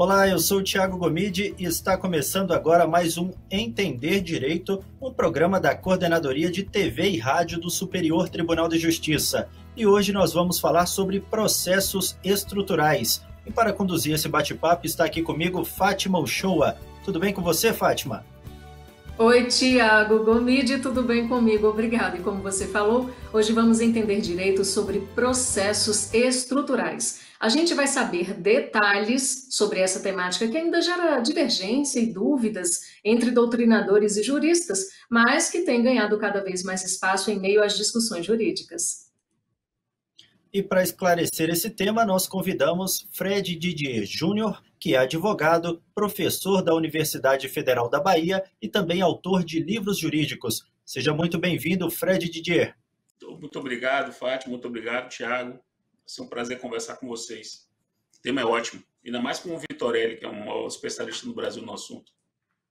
Olá, eu sou o Thiago Gomide e está começando agora mais um Entender Direito, um programa da Coordenadoria de TV e Rádio do Superior Tribunal de Justiça. E hoje nós vamos falar sobre processos estruturais. E para conduzir esse bate-papo está aqui comigo Fátima Uchoa. Tudo bem com você, Fátima? Oi, Tiago Gomide, tudo bem comigo? Obrigada. E como você falou, hoje vamos entender direito sobre processos estruturais. A gente vai saber detalhes sobre essa temática que ainda gera divergência e dúvidas entre doutrinadores e juristas, mas que tem ganhado cada vez mais espaço em meio às discussões jurídicas. E para esclarecer esse tema, nós convidamos Fred Didier Júnior, que é advogado, professor da Universidade Federal da Bahia e também autor de livros jurídicos. Seja muito bem-vindo, Fred Didier. Muito obrigado, Fátima. Muito obrigado, Tiago. Vai ser um prazer conversar com vocês. O tema é ótimo, ainda mais com o Vitorelli, que é um especialista no Brasil no assunto.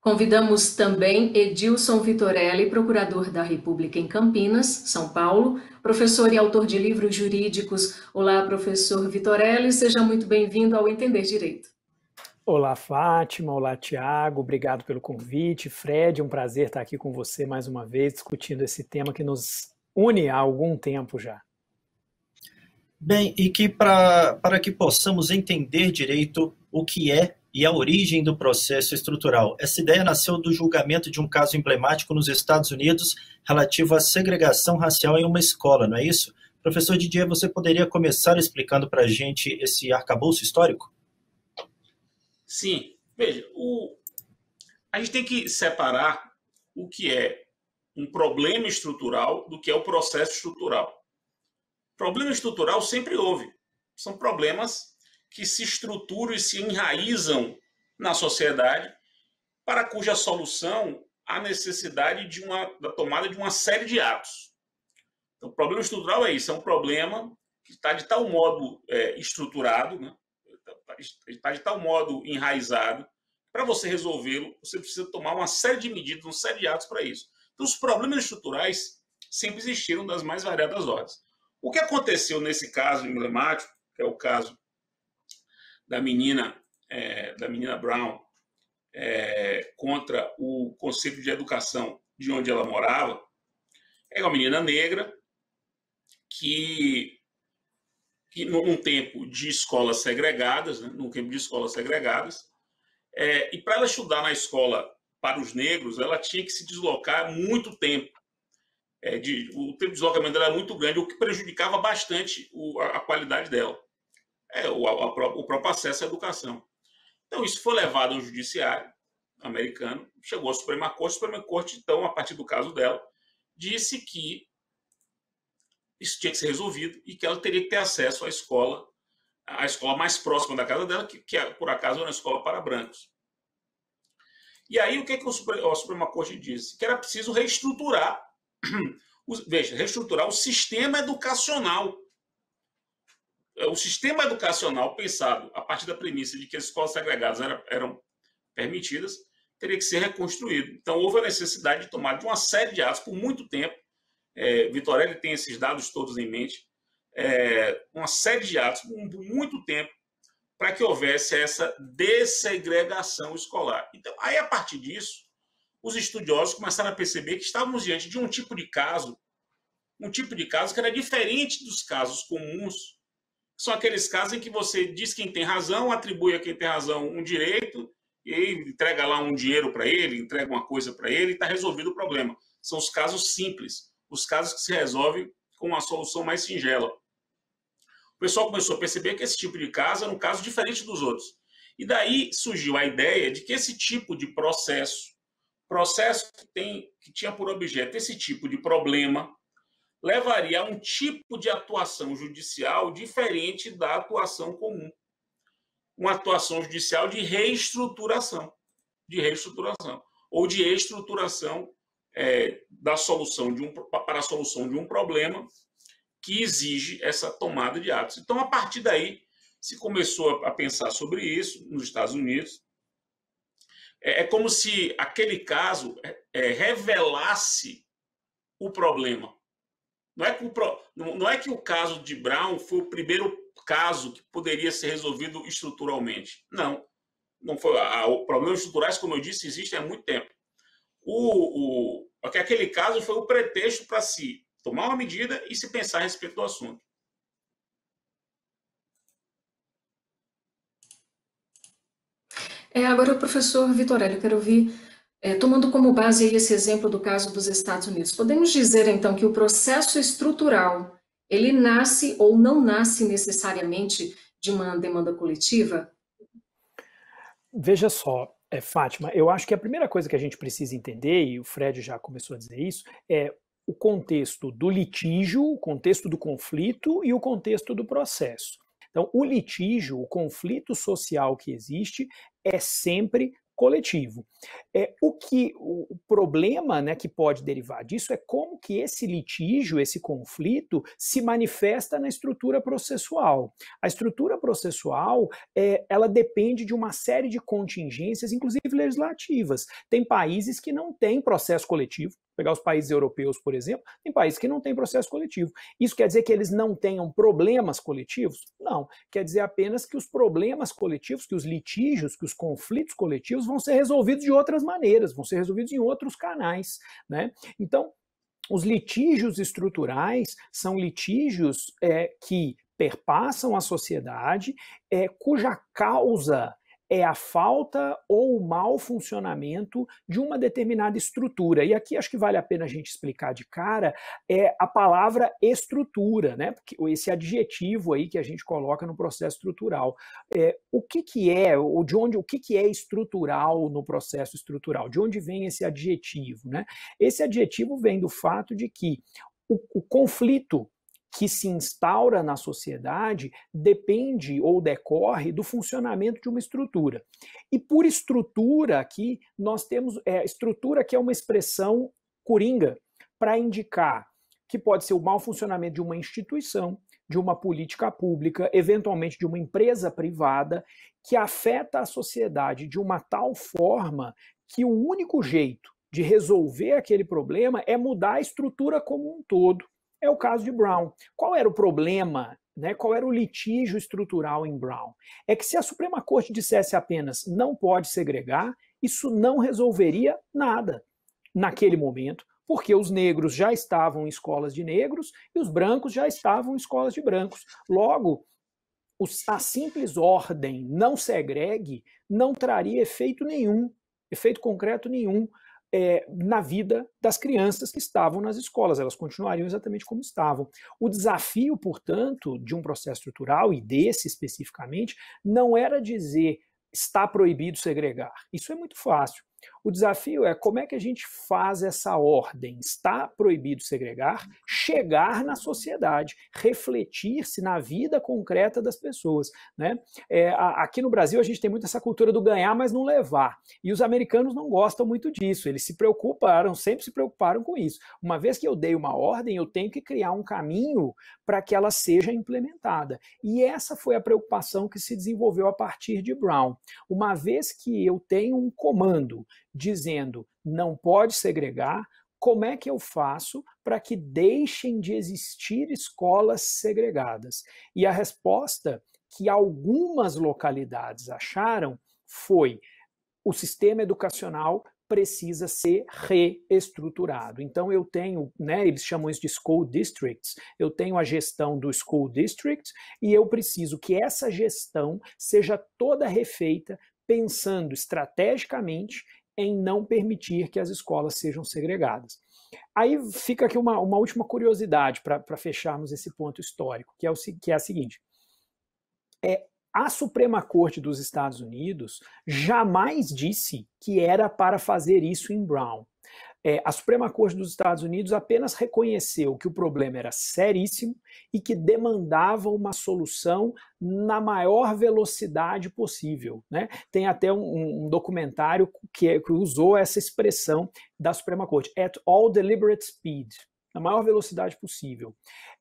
Convidamos também Edilson Vitorelli, procurador da República em Campinas, São Paulo, professor e autor de livros jurídicos. Olá, professor Vitorelli, seja muito bem-vindo ao Entender Direito. Olá, Fátima. Olá, Tiago. Obrigado pelo convite. Fred, é um prazer estar aqui com você mais uma vez, discutindo esse tema que nos une há algum tempo já. Bem, e que pra, para que possamos entender direito o que é e a origem do processo estrutural. Essa ideia nasceu do julgamento de um caso emblemático nos Estados Unidos relativo à segregação racial em uma escola, não é isso? Professor Didier, você poderia começar explicando para a gente esse arcabouço histórico? Sim. Veja, o... a gente tem que separar o que é um problema estrutural do que é o processo estrutural. Problema estrutural sempre houve. São problemas que se estruturam e se enraizam na sociedade, para cuja solução há necessidade de uma, da tomada de uma série de atos. Então, o problema estrutural é isso: é um problema que está de tal modo é, estruturado, né? está de tal modo enraizado, para você resolvê-lo, você precisa tomar uma série de medidas, uma série de atos para isso. Então, os problemas estruturais sempre existiram das mais variadas ordens. O que aconteceu nesse caso emblemático, que é o caso da menina, é, da menina Brown é, contra o Conselho de Educação de onde ela morava, é uma menina negra que, que num tempo de escolas segregadas, né, num tempo de escolas segregadas, é, e para ela estudar na escola para os negros, ela tinha que se deslocar muito tempo é, de, o tempo de deslocamento dela era muito grande, o que prejudicava bastante o, a, a, qualidade dela, é, o, a, o próprio acesso à educação. Então, isso foi levado ao judiciário americano, chegou à Suprema Corte, a Suprema Corte, então, a partir do caso dela, disse que isso tinha que ser resolvido e que ela teria que ter acesso à escola, à escola mais próxima da casa dela, que, que por acaso era uma escola para brancos. E aí, o que, é que a Suprema Corte disse? Que era preciso reestruturar veja, reestruturar o sistema educacional. É, o sistema educacional pensado a partir da premissa de que as escolas segregadas eram, eram permitidas teria que ser reconstruído. Então, houve a necessidade de tomar de uma série de atos por muito tempo. É, Vitorelli tem esses dados todos em mente. É, uma série de atos por muito tempo para que houvesse essa dessegregação escolar. Então, aí a partir disso, os estudiosos começaram a perceber que estávamos diante de um tipo de caso, um tipo de caso que era diferente dos casos comuns. São aqueles casos em que você diz quem tem razão, atribui a quem tem razão um direito e entrega lá um dinheiro para ele, entrega uma coisa para ele e está resolvido o problema. São os casos simples, os casos que se resolvem com uma solução mais singela. O pessoal começou a perceber que esse tipo de caso era um caso diferente dos outros. E daí surgiu a ideia de que esse tipo de processo Processo que, tem, que tinha por objeto esse tipo de problema levaria a um tipo de atuação judicial diferente da atuação comum. Uma atuação judicial de reestruturação, de reestruturação, ou de estruturação é, da solução de um, para a solução de um problema que exige essa tomada de atos. Então, a partir daí, se começou a pensar sobre isso nos Estados Unidos, é, é, como se aquele caso é, é, revelasse o problema. Não é, que não é que o caso de Brown foi o primeiro caso que poderia ser resolvido estruturalmente. Não. não foi, o problemas estruturais, como eu disse, existem há muito tempo. O, o, aquele caso foi o pretexto para se tomar uma medida e se pensar a respeito do assunto. É, agora, o professor Vitorelli, eu quero ouvir, é, tomando como base esse exemplo do caso dos Estados Unidos, podemos dizer, então, que o processo estrutural, ele nasce ou não nasce necessariamente de uma demanda coletiva? Veja só, é, Fátima, eu acho que a primeira coisa que a gente precisa entender, e o Fred já começou a dizer isso, é o contexto do litígio, o contexto do conflito e o contexto do processo. Então, o litígio, o conflito social que existe, é sempre coletivo. É, o que o problema né, que pode derivar disso é como que esse litígio, esse conflito, se manifesta na estrutura processual. A estrutura processual é, ela depende de uma série de contingências, inclusive legislativas. Tem países que não têm processo coletivo, Pegar os países europeus, por exemplo, tem países que não têm processo coletivo. Isso quer dizer que eles não tenham problemas coletivos? Não. Quer dizer apenas que os problemas coletivos, que os litígios, que os conflitos coletivos vão ser resolvidos de outras maneiras, vão ser resolvidos em outros canais. Né? Então, os litígios estruturais são litígios é, que perpassam a sociedade, é, cuja causa é a falta ou o mau funcionamento de uma determinada estrutura. E aqui acho que vale a pena a gente explicar de cara é a palavra estrutura, né? Porque esse adjetivo aí que a gente coloca no processo estrutural. É, o que, que é, ou de onde, o que, que é estrutural no processo estrutural? De onde vem esse adjetivo, né? Esse adjetivo vem do fato de que o, o conflito que se instaura na sociedade depende ou decorre do funcionamento de uma estrutura. E por estrutura aqui, nós temos é, estrutura que é uma expressão coringa para indicar que pode ser o mau funcionamento de uma instituição, de uma política pública, eventualmente de uma empresa privada, que afeta a sociedade de uma tal forma que o único jeito de resolver aquele problema é mudar a estrutura como um todo é o caso de Brown. Qual era o problema né, qual era o litígio estrutural em Brown? É que se a Suprema Corte dissesse apenas não pode segregar, isso não resolveria nada naquele momento, porque os negros já estavam em escolas de negros e os brancos já estavam em escolas de brancos. Logo, a simples ordem não segregue não traria efeito nenhum, efeito concreto nenhum é, na vida das crianças que estavam nas escolas, elas continuariam exatamente como estavam. O desafio, portanto, de um processo estrutural, e desse especificamente, não era dizer está proibido segregar. Isso é muito fácil. O desafio é como é que a gente faz essa ordem, está proibido segregar, chegar na sociedade, refletir-se na vida concreta das pessoas. Né? É, aqui no Brasil a gente tem muito essa cultura do ganhar, mas não levar. E os americanos não gostam muito disso, eles se preocuparam, sempre se preocuparam com isso. Uma vez que eu dei uma ordem, eu tenho que criar um caminho para que ela seja implementada. E essa foi a preocupação que se desenvolveu a partir de Brown. Uma vez que eu tenho um comando dizendo não pode segregar, como é que eu faço para que deixem de existir escolas segregadas? E a resposta que algumas localidades acharam foi: o sistema educacional precisa ser reestruturado. Então eu tenho, né, eles chamam isso de school districts. Eu tenho a gestão do school district e eu preciso que essa gestão seja toda refeita pensando estrategicamente em não permitir que as escolas sejam segregadas. Aí fica aqui uma, uma última curiosidade para fecharmos esse ponto histórico, que é, o, que é a seguinte. É, a Suprema Corte dos Estados Unidos jamais disse que era para fazer isso em Brown. É, a Suprema Corte dos Estados Unidos apenas reconheceu que o problema era seríssimo e que demandava uma solução na maior velocidade possível. Né? Tem até um, um documentário que, é, que usou essa expressão da Suprema Corte, at all deliberate speed, na maior velocidade possível.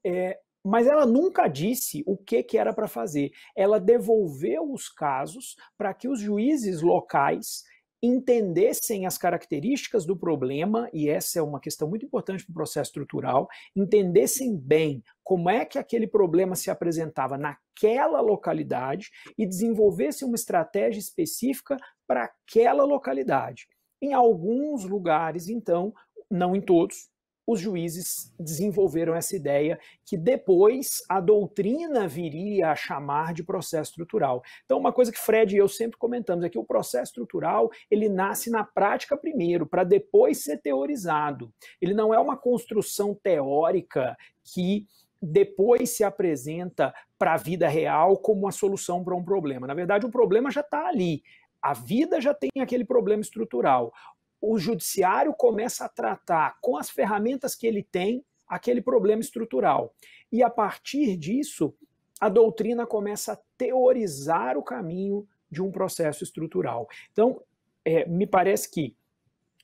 É, mas ela nunca disse o que, que era para fazer. Ela devolveu os casos para que os juízes locais entendessem as características do problema, e essa é uma questão muito importante para o processo estrutural, entendessem bem como é que aquele problema se apresentava naquela localidade e desenvolvessem uma estratégia específica para aquela localidade. Em alguns lugares, então, não em todos, os juízes desenvolveram essa ideia que depois a doutrina viria a chamar de processo estrutural. Então, uma coisa que Fred e eu sempre comentamos é que o processo estrutural ele nasce na prática primeiro, para depois ser teorizado. Ele não é uma construção teórica que depois se apresenta para a vida real como a solução para um problema. Na verdade, o problema já está ali. A vida já tem aquele problema estrutural o judiciário começa a tratar com as ferramentas que ele tem aquele problema estrutural. E a partir disso, a doutrina começa a teorizar o caminho de um processo estrutural. Então, é, me parece que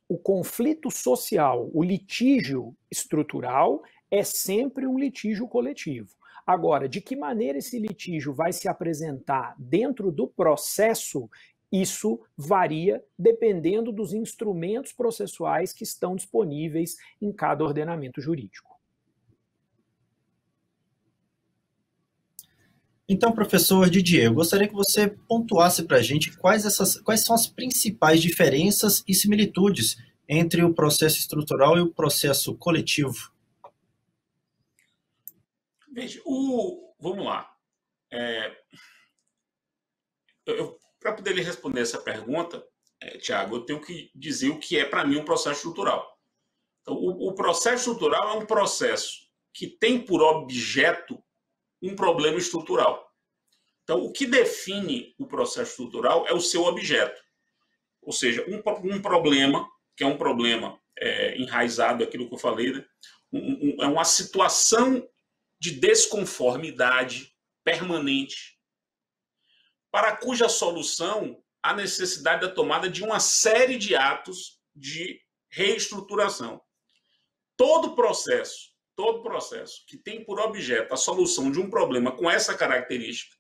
o conflito social, o litígio estrutural, é sempre um litígio coletivo. Agora, de que maneira esse litígio vai se apresentar dentro do processo isso varia dependendo dos instrumentos processuais que estão disponíveis em cada ordenamento jurídico. Então, professor Didier, eu gostaria que você pontuasse para a gente quais, essas, quais são as principais diferenças e similitudes entre o processo estrutural e o processo coletivo. Veja, o, vamos lá. É, eu, para poder lhe responder essa pergunta, é, Tiago, eu tenho que dizer o que é para mim um processo estrutural. Então, o, o processo estrutural é um processo que tem por objeto um problema estrutural. Então, o que define o processo estrutural é o seu objeto. Ou seja, um, um problema, que é um problema é, enraizado, aquilo que eu falei, né? um, um, é uma situação de desconformidade permanente para cuja solução há necessidade da tomada de uma série de atos de reestruturação. Todo processo, todo processo que tem por objeto a solução de um problema com essa característica,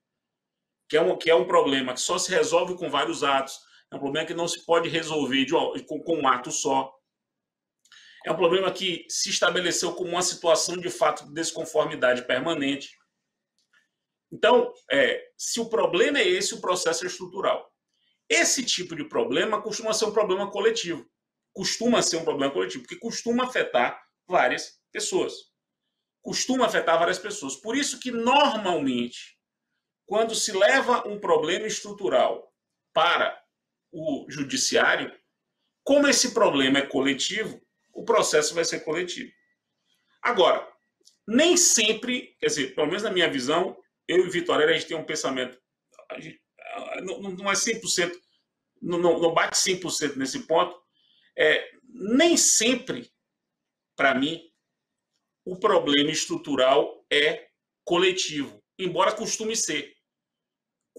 que é um, que é um problema que só se resolve com vários atos, é um problema que não se pode resolver de, com, com um ato só, é um problema que se estabeleceu como uma situação de fato de desconformidade permanente. Então, é, se o problema é esse, o processo é estrutural. Esse tipo de problema costuma ser um problema coletivo. Costuma ser um problema coletivo, porque costuma afetar várias pessoas. Costuma afetar várias pessoas. Por isso que, normalmente, quando se leva um problema estrutural para o judiciário, como esse problema é coletivo, o processo vai ser coletivo. Agora, nem sempre, quer dizer, pelo menos na minha visão, eu e Vitória, a gente tem um pensamento. Gente, não, não, é 100%, não, não bate 100% nesse ponto. É, nem sempre, para mim, o problema estrutural é coletivo, embora costume ser.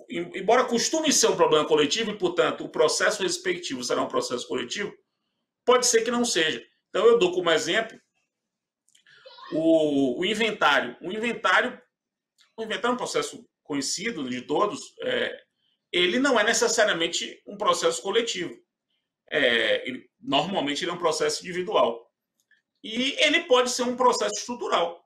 Embora costume ser um problema coletivo e, portanto, o processo respectivo será um processo coletivo, pode ser que não seja. Então, eu dou como exemplo o, o inventário. O inventário inventar um processo conhecido de todos, é, ele não é necessariamente um processo coletivo. É, ele, normalmente ele é um processo individual. E ele pode ser um processo estrutural.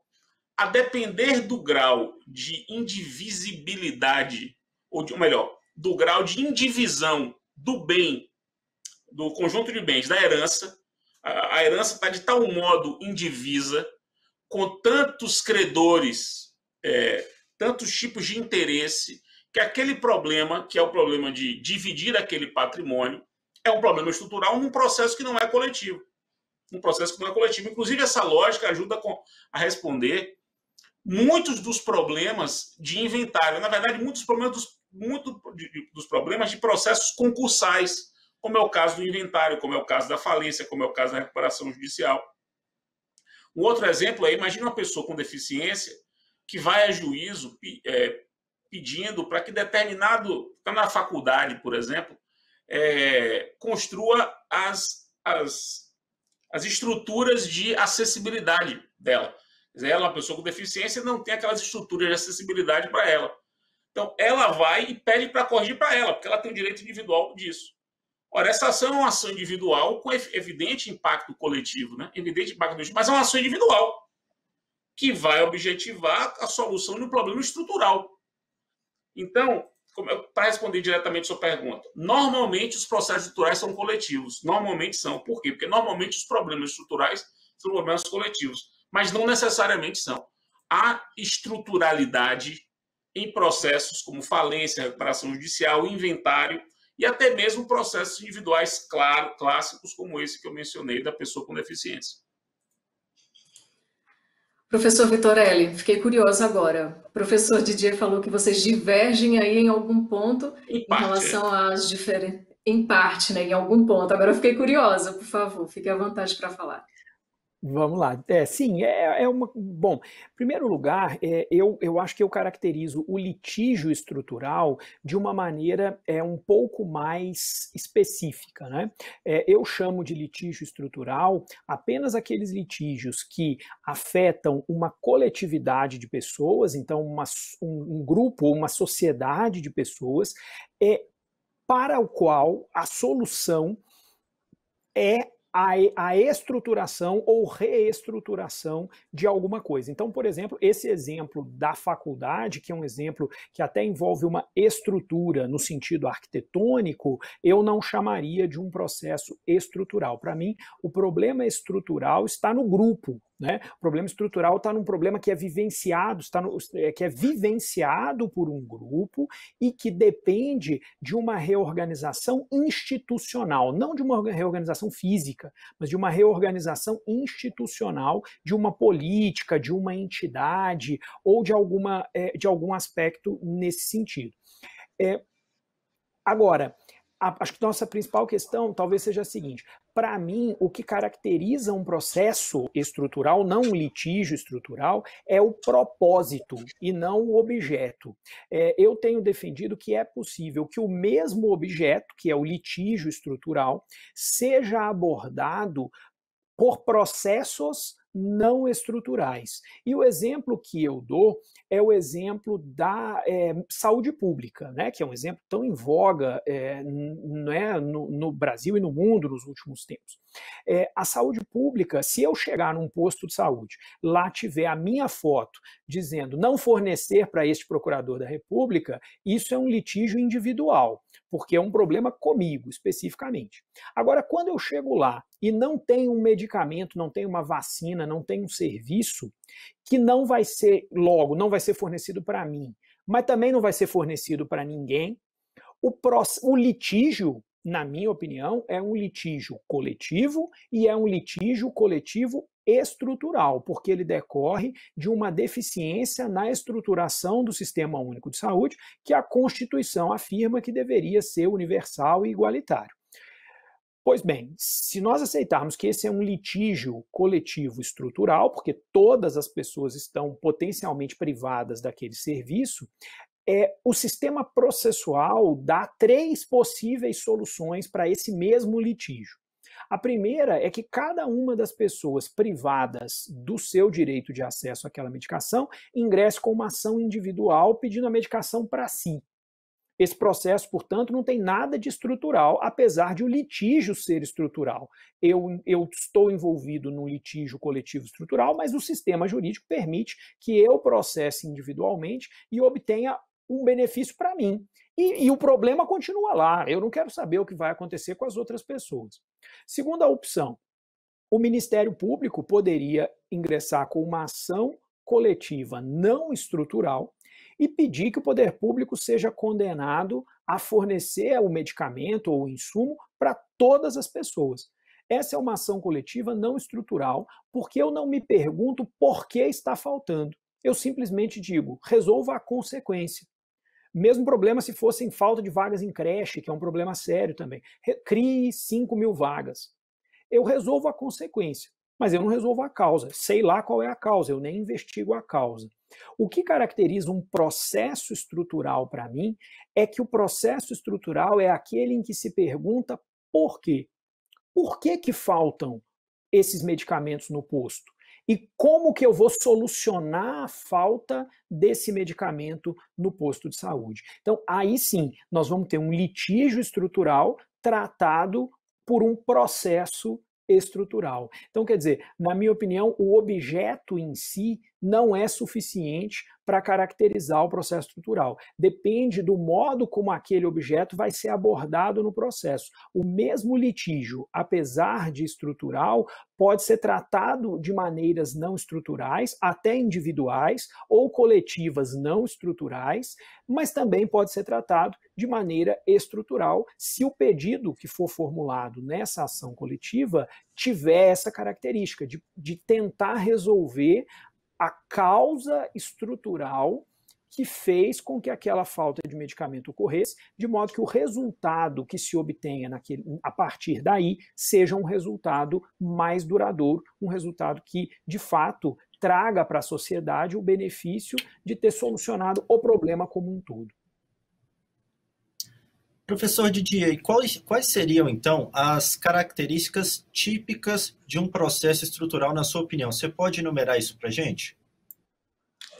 A depender do grau de indivisibilidade, ou, de, ou melhor, do grau de indivisão do bem, do conjunto de bens da herança, a, a herança está de tal modo indivisa, com tantos credores é, tantos tipos de interesse, que aquele problema, que é o problema de dividir aquele patrimônio, é um problema estrutural num processo que não é coletivo. Um processo que não é coletivo. Inclusive, essa lógica ajuda a responder muitos dos problemas de inventário. Na verdade, muitos problemas dos, muito dos problemas de processos concursais, como é o caso do inventário, como é o caso da falência, como é o caso da recuperação judicial. Um outro exemplo é, imagina uma pessoa com deficiência que vai a juízo é, pedindo para que determinado, está na faculdade, por exemplo, é, construa as, as, as estruturas de acessibilidade dela. ela é uma pessoa com deficiência não tem aquelas estruturas de acessibilidade para ela. Então, ela vai e pede para corrigir para ela, porque ela tem o direito individual disso. Ora, essa ação é uma ação individual com evidente impacto coletivo, né? evidente impacto coletivo, mas é uma ação individual que vai objetivar a solução do problema estrutural. Então, para responder diretamente a sua pergunta, normalmente os processos estruturais são coletivos. Normalmente são. Por quê? Porque normalmente os problemas estruturais são problemas coletivos, mas não necessariamente são. Há estruturalidade em processos como falência, recuperação judicial, inventário e até mesmo processos individuais claro, clássicos como esse que eu mencionei da pessoa com deficiência. Professor Vitorelli, fiquei curiosa agora. O professor Didier falou que vocês divergem aí em algum ponto em, em relação é. às diferenças. Em parte, né? Em algum ponto. Agora eu fiquei curiosa, por favor, fique à vontade para falar. Vamos lá. É, sim, é, é uma. Bom, em primeiro lugar, é, eu, eu acho que eu caracterizo o litígio estrutural de uma maneira é, um pouco mais específica. Né? É, eu chamo de litígio estrutural apenas aqueles litígios que afetam uma coletividade de pessoas, então uma, um, um grupo, uma sociedade de pessoas, é, para o qual a solução é a, a estruturação ou reestruturação de alguma coisa. Então, por exemplo, esse exemplo da faculdade, que é um exemplo que até envolve uma estrutura no sentido arquitetônico, eu não chamaria de um processo estrutural. Para mim, o problema estrutural está no grupo, né? O problema estrutural está num problema que é vivenciado, está no, é, que é vivenciado por um grupo e que depende de uma reorganização institucional, não de uma reorganização física, mas de uma reorganização institucional de uma política, de uma entidade ou de, alguma, é, de algum aspecto nesse sentido. É, agora, acho que nossa principal questão talvez seja a seguinte: para mim, o que caracteriza um processo estrutural, não um litígio estrutural, é o propósito e não o objeto. É, eu tenho defendido que é possível que o mesmo objeto, que é o litígio estrutural, seja abordado por processos não estruturais. E o exemplo que eu dou é o exemplo da é, saúde pública, né, que é um exemplo tão em voga é, né, no, no, Brasil e no mundo nos últimos tempos. É, a saúde pública, se eu chegar num posto de saúde, lá tiver a minha foto dizendo não fornecer para este procurador da República, isso é um litígio individual, porque é um problema comigo especificamente. Agora, quando eu chego lá e não tem um medicamento, não tem uma vacina, não tem um serviço que não vai ser logo, não vai ser fornecido para mim, mas também não vai ser fornecido para ninguém. O, próximo, o litígio, na minha opinião, é um litígio coletivo e é um litígio coletivo estrutural, porque ele decorre de uma deficiência na estruturação do Sistema Único de Saúde, que a Constituição afirma que deveria ser universal e igualitário. Pois bem, se nós aceitarmos que esse é um litígio coletivo estrutural, porque todas as pessoas estão potencialmente privadas daquele serviço, é, o sistema processual dá três possíveis soluções para esse mesmo litígio. A primeira é que cada uma das pessoas privadas do seu direito de acesso àquela medicação ingresse com uma ação individual pedindo a medicação para si. Esse processo, portanto, não tem nada de estrutural, apesar de o litígio ser estrutural. Eu, eu, estou envolvido num litígio coletivo estrutural, mas o sistema jurídico permite que eu processe individualmente e obtenha um benefício para mim. E, e o problema continua lá. Eu não quero saber o que vai acontecer com as outras pessoas. Segunda opção: o Ministério Público poderia ingressar com uma ação coletiva não estrutural e pedir que o poder público seja condenado a fornecer o medicamento ou o insumo para todas as pessoas. Essa é uma ação coletiva não estrutural, porque eu não me pergunto por que está faltando. Eu simplesmente digo, resolva a consequência. Mesmo problema se fosse em falta de vagas em creche, que é um problema sério também. Crie 5 mil vagas. Eu resolvo a consequência, mas eu não resolvo a causa. Sei lá qual é a causa, eu nem investigo a causa. O que caracteriza um processo estrutural para mim é que o processo estrutural é aquele em que se pergunta por quê? Por que que faltam esses medicamentos no posto? E como que eu vou solucionar a falta desse medicamento no posto de saúde? Então, aí sim, nós vamos ter um litígio estrutural tratado por um processo estrutural. Então, quer dizer, na minha opinião, o objeto em si não é suficiente para caracterizar o processo estrutural. Depende do modo como aquele objeto vai ser abordado no processo. O mesmo litígio, apesar de estrutural, pode ser tratado de maneiras não estruturais, até individuais ou coletivas não estruturais, mas também pode ser tratado de maneira estrutural se o pedido que for formulado nessa ação coletiva tiver essa característica de, de tentar resolver a causa estrutural que fez com que aquela falta de medicamento ocorresse, de modo que o resultado que se obtenha naquele, a partir daí seja um resultado mais duradouro, um resultado que, de fato, traga para a sociedade o benefício de ter solucionado o problema como um todo. Professor Didier, quais, quais seriam então as características típicas de um processo estrutural, na sua opinião? Você pode enumerar isso para gente?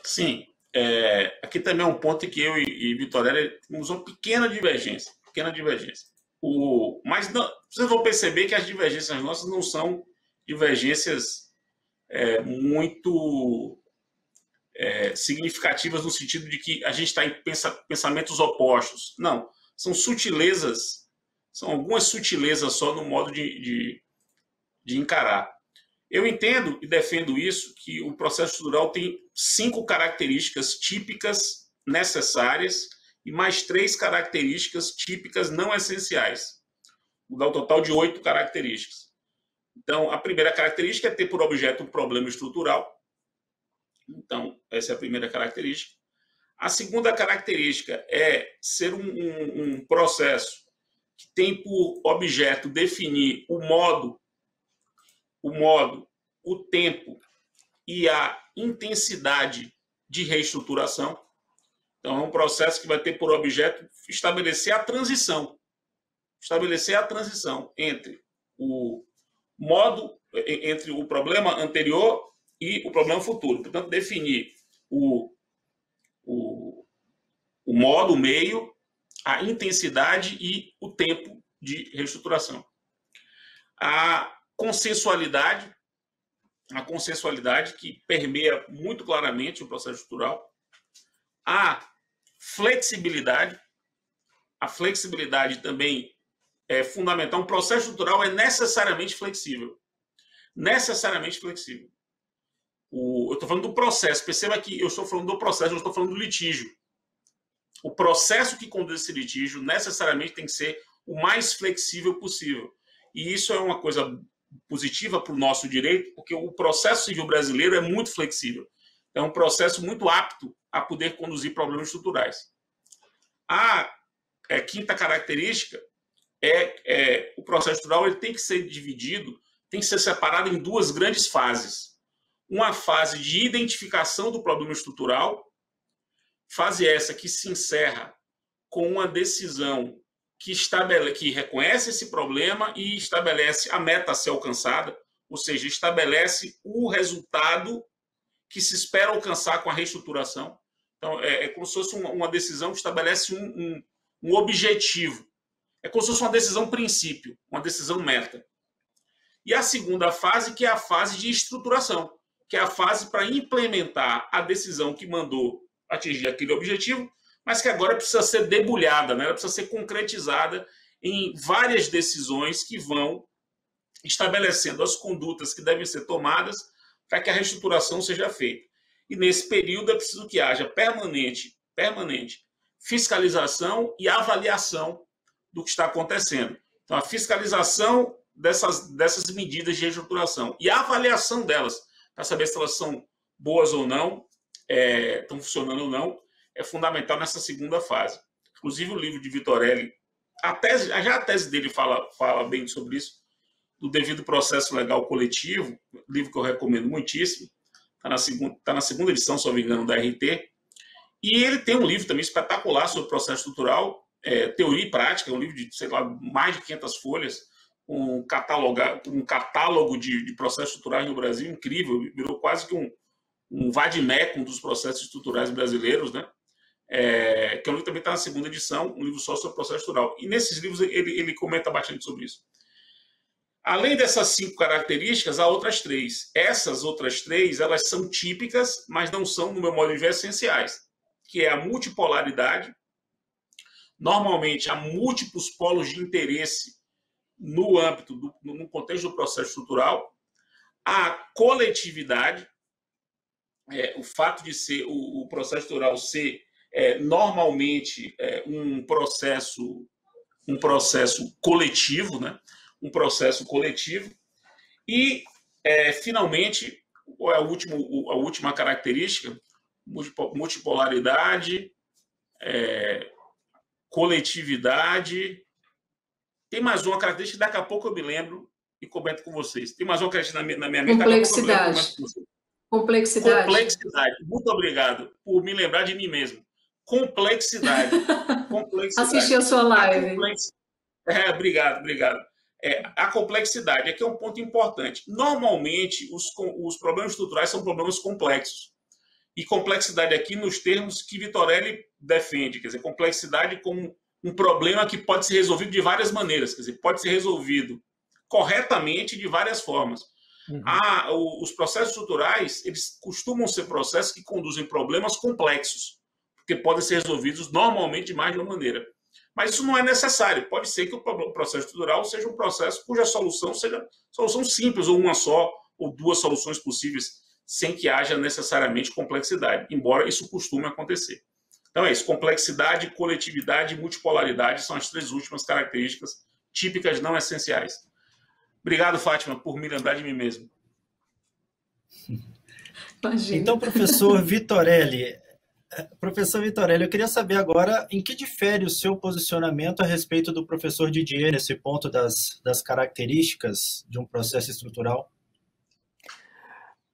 Sim. É, aqui também é um ponto em que eu e, e Vitorelli temos uma pequena divergência. Pequena divergência. O, mas não, vocês vão perceber que as divergências nossas não são divergências é, muito é, significativas no sentido de que a gente está em pensa, pensamentos opostos. Não são sutilezas, são algumas sutilezas só no modo de, de, de encarar. Eu entendo e defendo isso, que o processo estrutural tem cinco características típicas necessárias e mais três características típicas não essenciais. O dá um total de oito características. Então, a primeira característica é ter por objeto um problema estrutural. Então, essa é a primeira característica. A segunda característica é ser um, um, um processo que tem por objeto definir o modo, o modo, o tempo e a intensidade de reestruturação. Então, é um processo que vai ter por objeto estabelecer a transição, estabelecer a transição entre o modo, entre o problema anterior e o problema futuro. Portanto, definir o o modo, o meio, a intensidade e o tempo de reestruturação. A consensualidade, a consensualidade que permeia muito claramente o processo estrutural, a flexibilidade, a flexibilidade também é fundamental. Um processo estrutural é necessariamente flexível, necessariamente flexível. O, eu estou falando do processo, perceba que eu estou falando do processo, eu estou falando do litígio o processo que conduz esse litígio necessariamente tem que ser o mais flexível possível. E isso é uma coisa positiva para o nosso direito, porque o processo civil brasileiro é muito flexível. É um processo muito apto a poder conduzir problemas estruturais. A é, quinta característica é, é o processo estrutural ele tem que ser dividido, tem que ser separado em duas grandes fases. Uma fase de identificação do problema estrutural Fase essa que se encerra com uma decisão que, estabele que reconhece esse problema e estabelece a meta a ser alcançada, ou seja, estabelece o resultado que se espera alcançar com a reestruturação. Então, é, é como se fosse uma, uma decisão que estabelece um, um, um, objetivo. É como se fosse uma decisão princípio, uma decisão meta. E a segunda fase, que é a fase de estruturação, que é a fase para implementar a decisão que mandou atingir aquele objetivo, mas que agora precisa ser debulhada, né? ela precisa ser concretizada em várias decisões que vão estabelecendo as condutas que devem ser tomadas para que a reestruturação seja feita. E nesse período é preciso que haja permanente, permanente fiscalização e avaliação do que está acontecendo. Então, a fiscalização dessas, dessas medidas de reestruturação e a avaliação delas, para saber se elas são boas ou não, estão é, funcionando ou não, é fundamental nessa segunda fase. Inclusive, o livro de Vitorelli, a tese, já a tese dele fala, fala bem sobre isso, do devido processo legal coletivo, livro que eu recomendo muitíssimo, está na, segunda, tá na segunda edição, se não me engano, da RT. E ele tem um livro também espetacular sobre processo estrutural, é, Teoria e Prática, é um livro de, sei lá, mais de 500 folhas, um, um catálogo de, de processos estruturais no Brasil incrível, virou quase que um, um vademecum dos processos estruturais brasileiros, né? É, que é um livro também está na segunda edição, um livro só sobre processo estrutural. E nesses livros ele, ele comenta bastante sobre isso. Além dessas cinco características, há outras três. Essas outras três, elas são típicas, mas não são, no meu modo de ver, essenciais, que é a multipolaridade. Normalmente, há múltiplos polos de interesse no âmbito, do, no contexto do processo estrutural. A coletividade, é, o fato de ser o, o processo eleitoral ser é, normalmente é, um processo um processo coletivo, né? Um processo coletivo e é, finalmente a, é, última a última característica multipolaridade é, coletividade tem mais uma característica daqui a pouco eu me lembro e comento com vocês tem mais uma característica na minha, na minha complexidade mente, Complexidade. Complexidade. Muito obrigado por me lembrar de mim mesmo. Complexidade. complexidade. Assistir a sua live. A complex... é, obrigado, obrigado. É, a complexidade aqui é, é um ponto importante. Normalmente, os, os problemas estruturais são problemas complexos. E complexidade aqui nos termos que Vitorelli defende, quer dizer, complexidade como um problema que pode ser resolvido de várias maneiras, quer dizer, pode ser resolvido corretamente de várias formas. Uhum. Ah, o, os processos estruturais, eles costumam ser processos que conduzem problemas complexos, porque podem ser resolvidos normalmente de mais de uma maneira. Mas isso não é necessário. Pode ser que o processo estrutural seja um processo cuja solução seja solução simples, ou uma só, ou duas soluções possíveis, sem que haja necessariamente complexidade, embora isso costume acontecer. Então é isso: complexidade, coletividade e multipolaridade são as três últimas características típicas não essenciais. Obrigado, Fátima, por me lembrar de mim mesmo. Imagina. Então, professor Vitorelli, eh, professor Vitorelli, eu queria saber agora em que difere o seu posicionamento a respeito do professor Didier nesse ponto das, das características de um processo estrutural?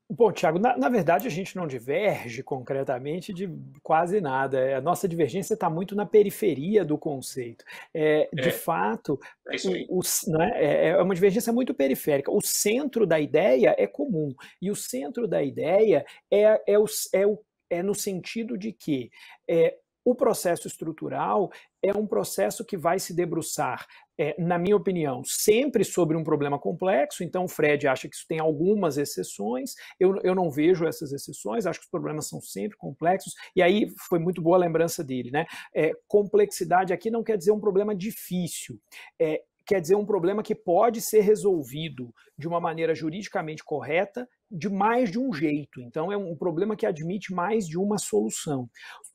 Bom, Tiago, na, na, verdade a gente não diverge concretamente de quase nada. É, a nossa divergência está muito na periferia do conceito. É, é. de fato, é, o, né, é, uma divergência muito periférica. O centro da ideia é comum, e o centro da ideia é, é, o, é, o, é no sentido de que é, o processo estrutural é um processo que vai se debruçar é, na minha opinião, sempre sobre um problema complexo, então o Fred acha que isso tem algumas exceções, eu, eu não vejo essas exceções, acho que os problemas são sempre complexos, e aí foi muito boa a lembrança dele, né? É, complexidade aqui não quer dizer um problema difícil, é, quer dizer um problema que pode ser resolvido de uma maneira juridicamente correta, de mais de um jeito. Então, é um problema que admite mais de uma solução.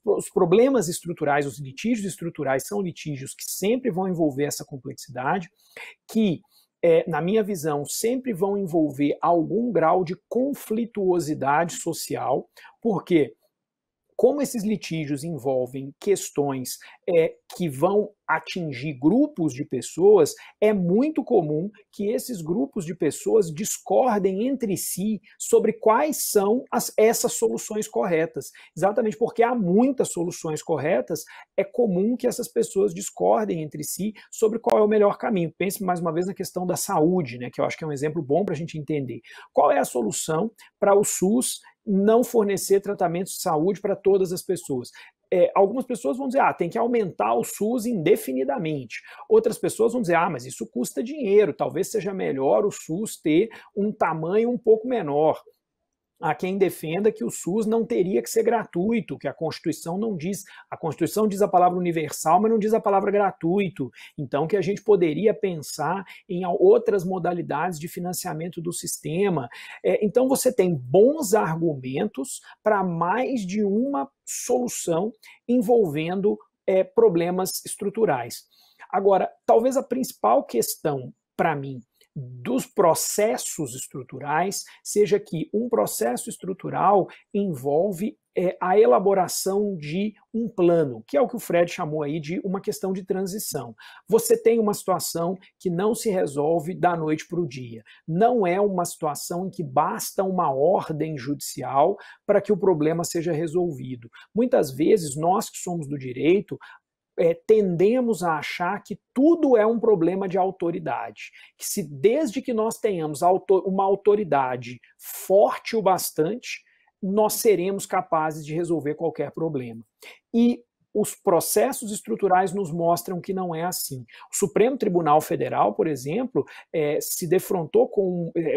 Os problemas estruturais, os litígios estruturais, são litígios que sempre vão envolver essa complexidade, que, é, na minha visão, sempre vão envolver algum grau de conflituosidade social, porque como esses litígios envolvem questões é, que vão atingir grupos de pessoas, é muito comum que esses grupos de pessoas discordem entre si sobre quais são as, essas soluções corretas. Exatamente porque há muitas soluções corretas, é comum que essas pessoas discordem entre si sobre qual é o melhor caminho. Pense mais uma vez na questão da saúde, né, que eu acho que é um exemplo bom para a gente entender. Qual é a solução para o SUS não fornecer tratamento de saúde para todas as pessoas. É, algumas pessoas vão dizer, ah, tem que aumentar o SUS indefinidamente. Outras pessoas vão dizer, ah, mas isso custa dinheiro, talvez seja melhor o SUS ter um tamanho um pouco menor a quem defenda que o SUS não teria que ser gratuito, que a Constituição não diz. A Constituição diz a palavra universal, mas não diz a palavra gratuito. Então, que a gente poderia pensar em outras modalidades de financiamento do sistema. É, então, você tem bons argumentos para mais de uma solução envolvendo é, problemas estruturais. Agora, talvez a principal questão para mim dos processos estruturais, seja que um processo estrutural envolve é, a elaboração de um plano, que é o que o Fred chamou aí de uma questão de transição. Você tem uma situação que não se resolve da noite para o dia. Não é uma situação em que basta uma ordem judicial para que o problema seja resolvido. Muitas vezes, nós que somos do direito, é, tendemos a achar que tudo é um problema de autoridade. Que se desde que nós tenhamos uma autoridade forte o bastante, nós seremos capazes de resolver qualquer problema. E os processos estruturais nos mostram que não é assim. O Supremo Tribunal Federal, por exemplo, é, se defrontou com, é,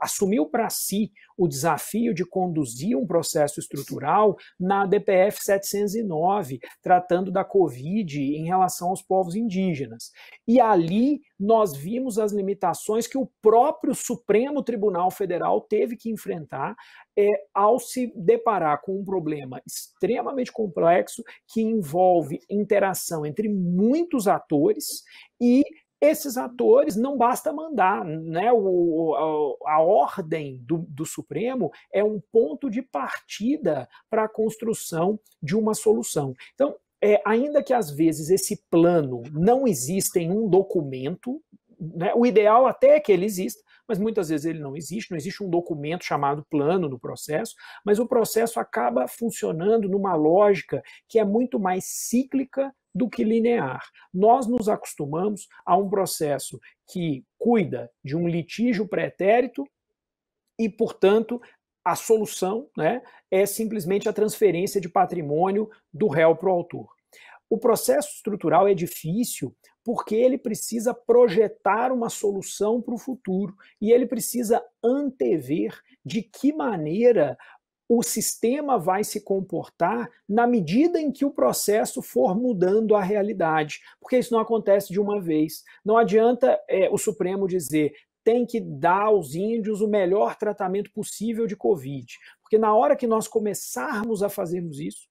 assumiu para si o desafio de conduzir um processo estrutural na DPF 709, tratando da Covid em relação aos povos indígenas. E ali nós vimos as limitações que o próprio Supremo Tribunal Federal teve que enfrentar é, ao se deparar com um problema extremamente complexo que envolve interação entre muitos atores e esses atores não basta mandar, né? O, a, a ordem do, do Supremo é um ponto de partida para a construção de uma solução. Então, é, ainda que às vezes esse plano não exista em um documento, né? o ideal até é que ele exista, mas muitas vezes ele não existe, não existe um documento chamado plano no processo, mas o processo acaba funcionando numa lógica que é muito mais cíclica do que linear. Nós nos acostumamos a um processo que cuida de um litígio pretérito e, portanto, a solução né, é simplesmente a transferência de patrimônio do réu para o autor. O processo estrutural é difícil porque ele precisa projetar uma solução para o futuro e ele precisa antever de que maneira o sistema vai se comportar na medida em que o processo for mudando a realidade, porque isso não acontece de uma vez. Não adianta é, o Supremo dizer tem que dar aos índios o melhor tratamento possível de Covid, porque na hora que nós começarmos a fazermos isso,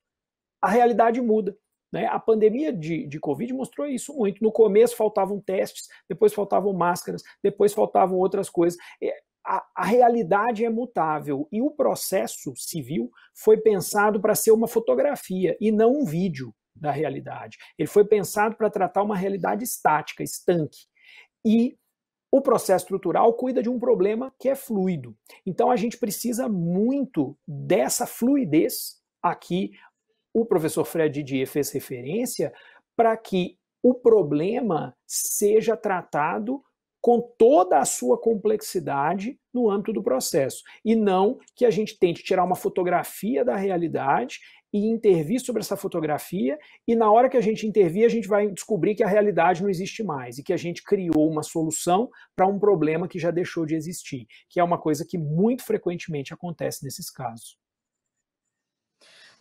a realidade muda. Né? A pandemia de, de Covid mostrou isso muito. No começo faltavam testes, depois faltavam máscaras, depois faltavam outras coisas. É, a, a realidade é mutável e o processo civil foi pensado para ser uma fotografia e não um vídeo da realidade. Ele foi pensado para tratar uma realidade estática, estanque. E o processo estrutural cuida de um problema que é fluido. Então a gente precisa muito dessa fluidez aqui o professor Fred Didier fez referência para que o problema seja tratado com toda a sua complexidade no âmbito do processo, e não que a gente tente tirar uma fotografia da realidade e intervir sobre essa fotografia, e na hora que a gente intervir, a gente vai descobrir que a realidade não existe mais e que a gente criou uma solução para um problema que já deixou de existir, que é uma coisa que muito frequentemente acontece nesses casos.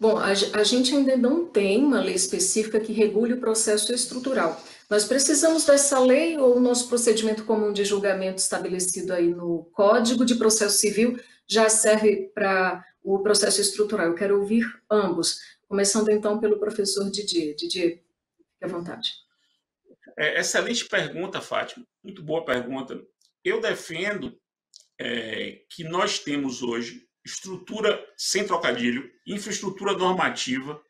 Bom, a, a gente ainda não tem uma lei específica que regule o processo estrutural. Nós precisamos dessa lei ou o nosso procedimento comum de julgamento estabelecido aí no Código de Processo Civil já serve para o processo estrutural? Eu quero ouvir ambos, começando então pelo professor Didier. Didier, fique à vontade. É, excelente pergunta, Fátima. Muito boa pergunta. Eu defendo é, que nós temos hoje estrutura sem trocadilho, infraestrutura normativa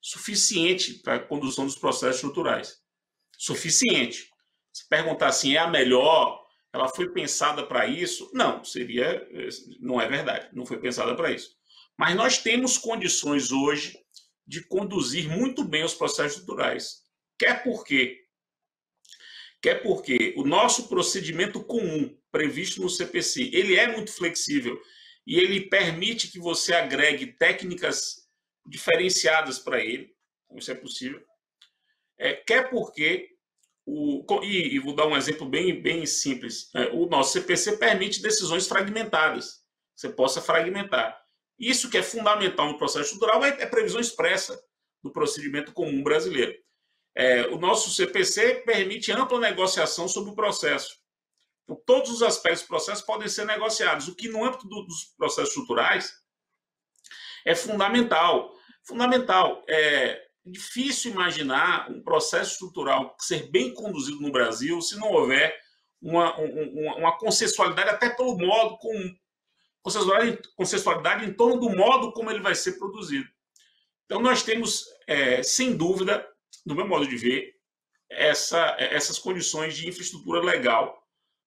suficiente para a condução dos processos estruturais. Suficiente. Se perguntar assim, é a melhor? Ela foi pensada para isso? Não, seria, eh, não é verdade, não foi pensada para isso. Mas nós temos condições hoje de conduzir muito bem os processos estruturais. Quer porque Quer porque o nosso procedimento comum previsto no CPC, ele é muito flexível e ele permite que você agregue técnicas diferenciadas para ele, então, isso é possível. É, quer é porque o, e, e, vou dar um exemplo bem, bem simples. É, o nosso CPC permite decisões fragmentadas. Você possa fragmentar. Isso que é fundamental no processo estrutural é, é previsão expressa do procedimento comum brasileiro. É, o nosso CPC permite ampla negociação sobre o processo todos os aspectos do processo podem ser negociados, o que no âmbito é dos processos estruturais é fundamental. Fundamental. É difícil imaginar um processo estrutural ser bem conduzido no Brasil se não houver uma, uma, uma consensualidade, até pelo modo com Consensualidade, consensualidade em torno do modo como ele vai ser produzido. Então, nós temos, é, sem dúvida, do meu modo de ver, essa, essas condições de infraestrutura legal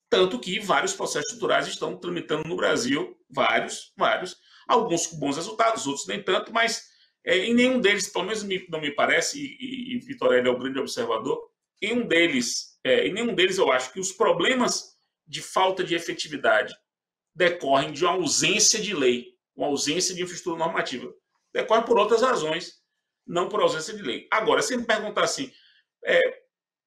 tanto que vários processos estruturais estão tramitando no Brasil, vários, vários. Alguns com bons resultados, outros nem tanto, mas é, em nenhum deles, pelo menos me, não me parece, e, e, e é o grande observador, em um deles, é, em nenhum deles eu acho que os problemas de falta de efetividade decorrem de uma ausência de lei, uma ausência de infraestrutura normativa. Decorre por outras razões, não por ausência de lei. Agora, se me perguntar assim, é,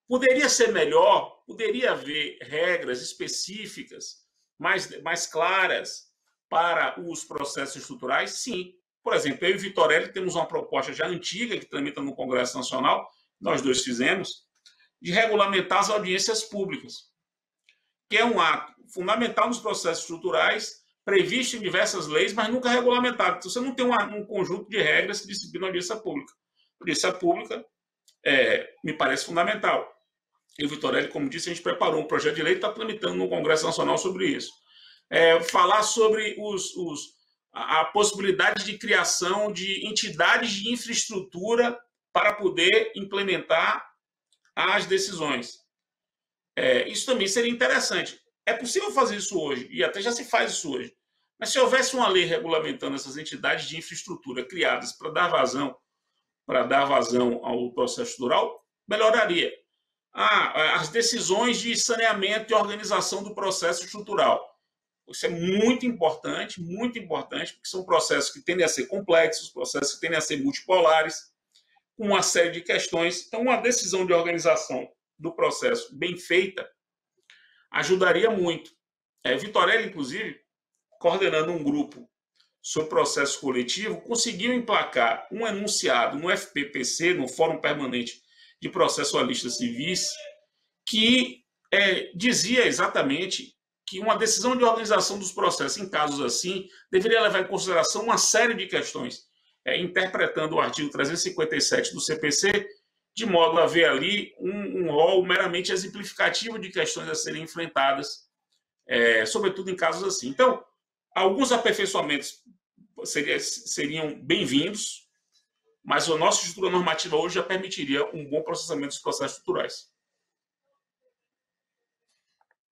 Poderia ser melhor, poderia haver regras específicas mais, mais claras para os processos estruturais? Sim. Por exemplo, eu e Vitorelli temos uma proposta já antiga, que tramita no Congresso Nacional, nós dois fizemos, de regulamentar as audiências públicas, que é um ato fundamental nos processos estruturais, previsto em diversas leis, mas nunca regulamentado. Então, você não tem uma, um conjunto de regras que disciplina a audiência pública. A audiência pública é, me parece fundamental. E o Vitorelli, como disse, a gente preparou um projeto de lei e está tramitando no Congresso Nacional sobre isso. É, falar sobre os, os, a, possibilidade de criação de entidades de infraestrutura para poder implementar as decisões. É, isso também seria interessante. É possível fazer isso hoje, e até já se faz isso hoje. Mas se houvesse uma lei regulamentando essas entidades de infraestrutura criadas para dar vazão, para dar vazão ao processo rural, melhoraria ah, é, as decisões de saneamento e organização do processo estrutural. Isso é muito importante, muito importante, porque são processos que tendem a ser complexos, processos que tendem a ser multipolares, com uma série de questões. Então, uma decisão de organização do processo bem feita ajudaria muito. É, Vitorelli, inclusive, coordenando um grupo sobre processo coletivo, conseguiu emplacar um enunciado no FPPC, no Fórum Permanente de processualistas civis, que é, dizia exatamente que uma decisão de organização dos processos em casos assim deveria levar em consideração uma série de questões, é, interpretando o artigo 357 do CPC, de modo a ver ali um, um rol meramente exemplificativo de questões a serem enfrentadas, é, sobretudo em casos assim. Então, alguns aperfeiçoamentos seriam bem-vindos, mas a nossa estrutura normativa hoje já permitiria um bom processamento dos processos estruturais.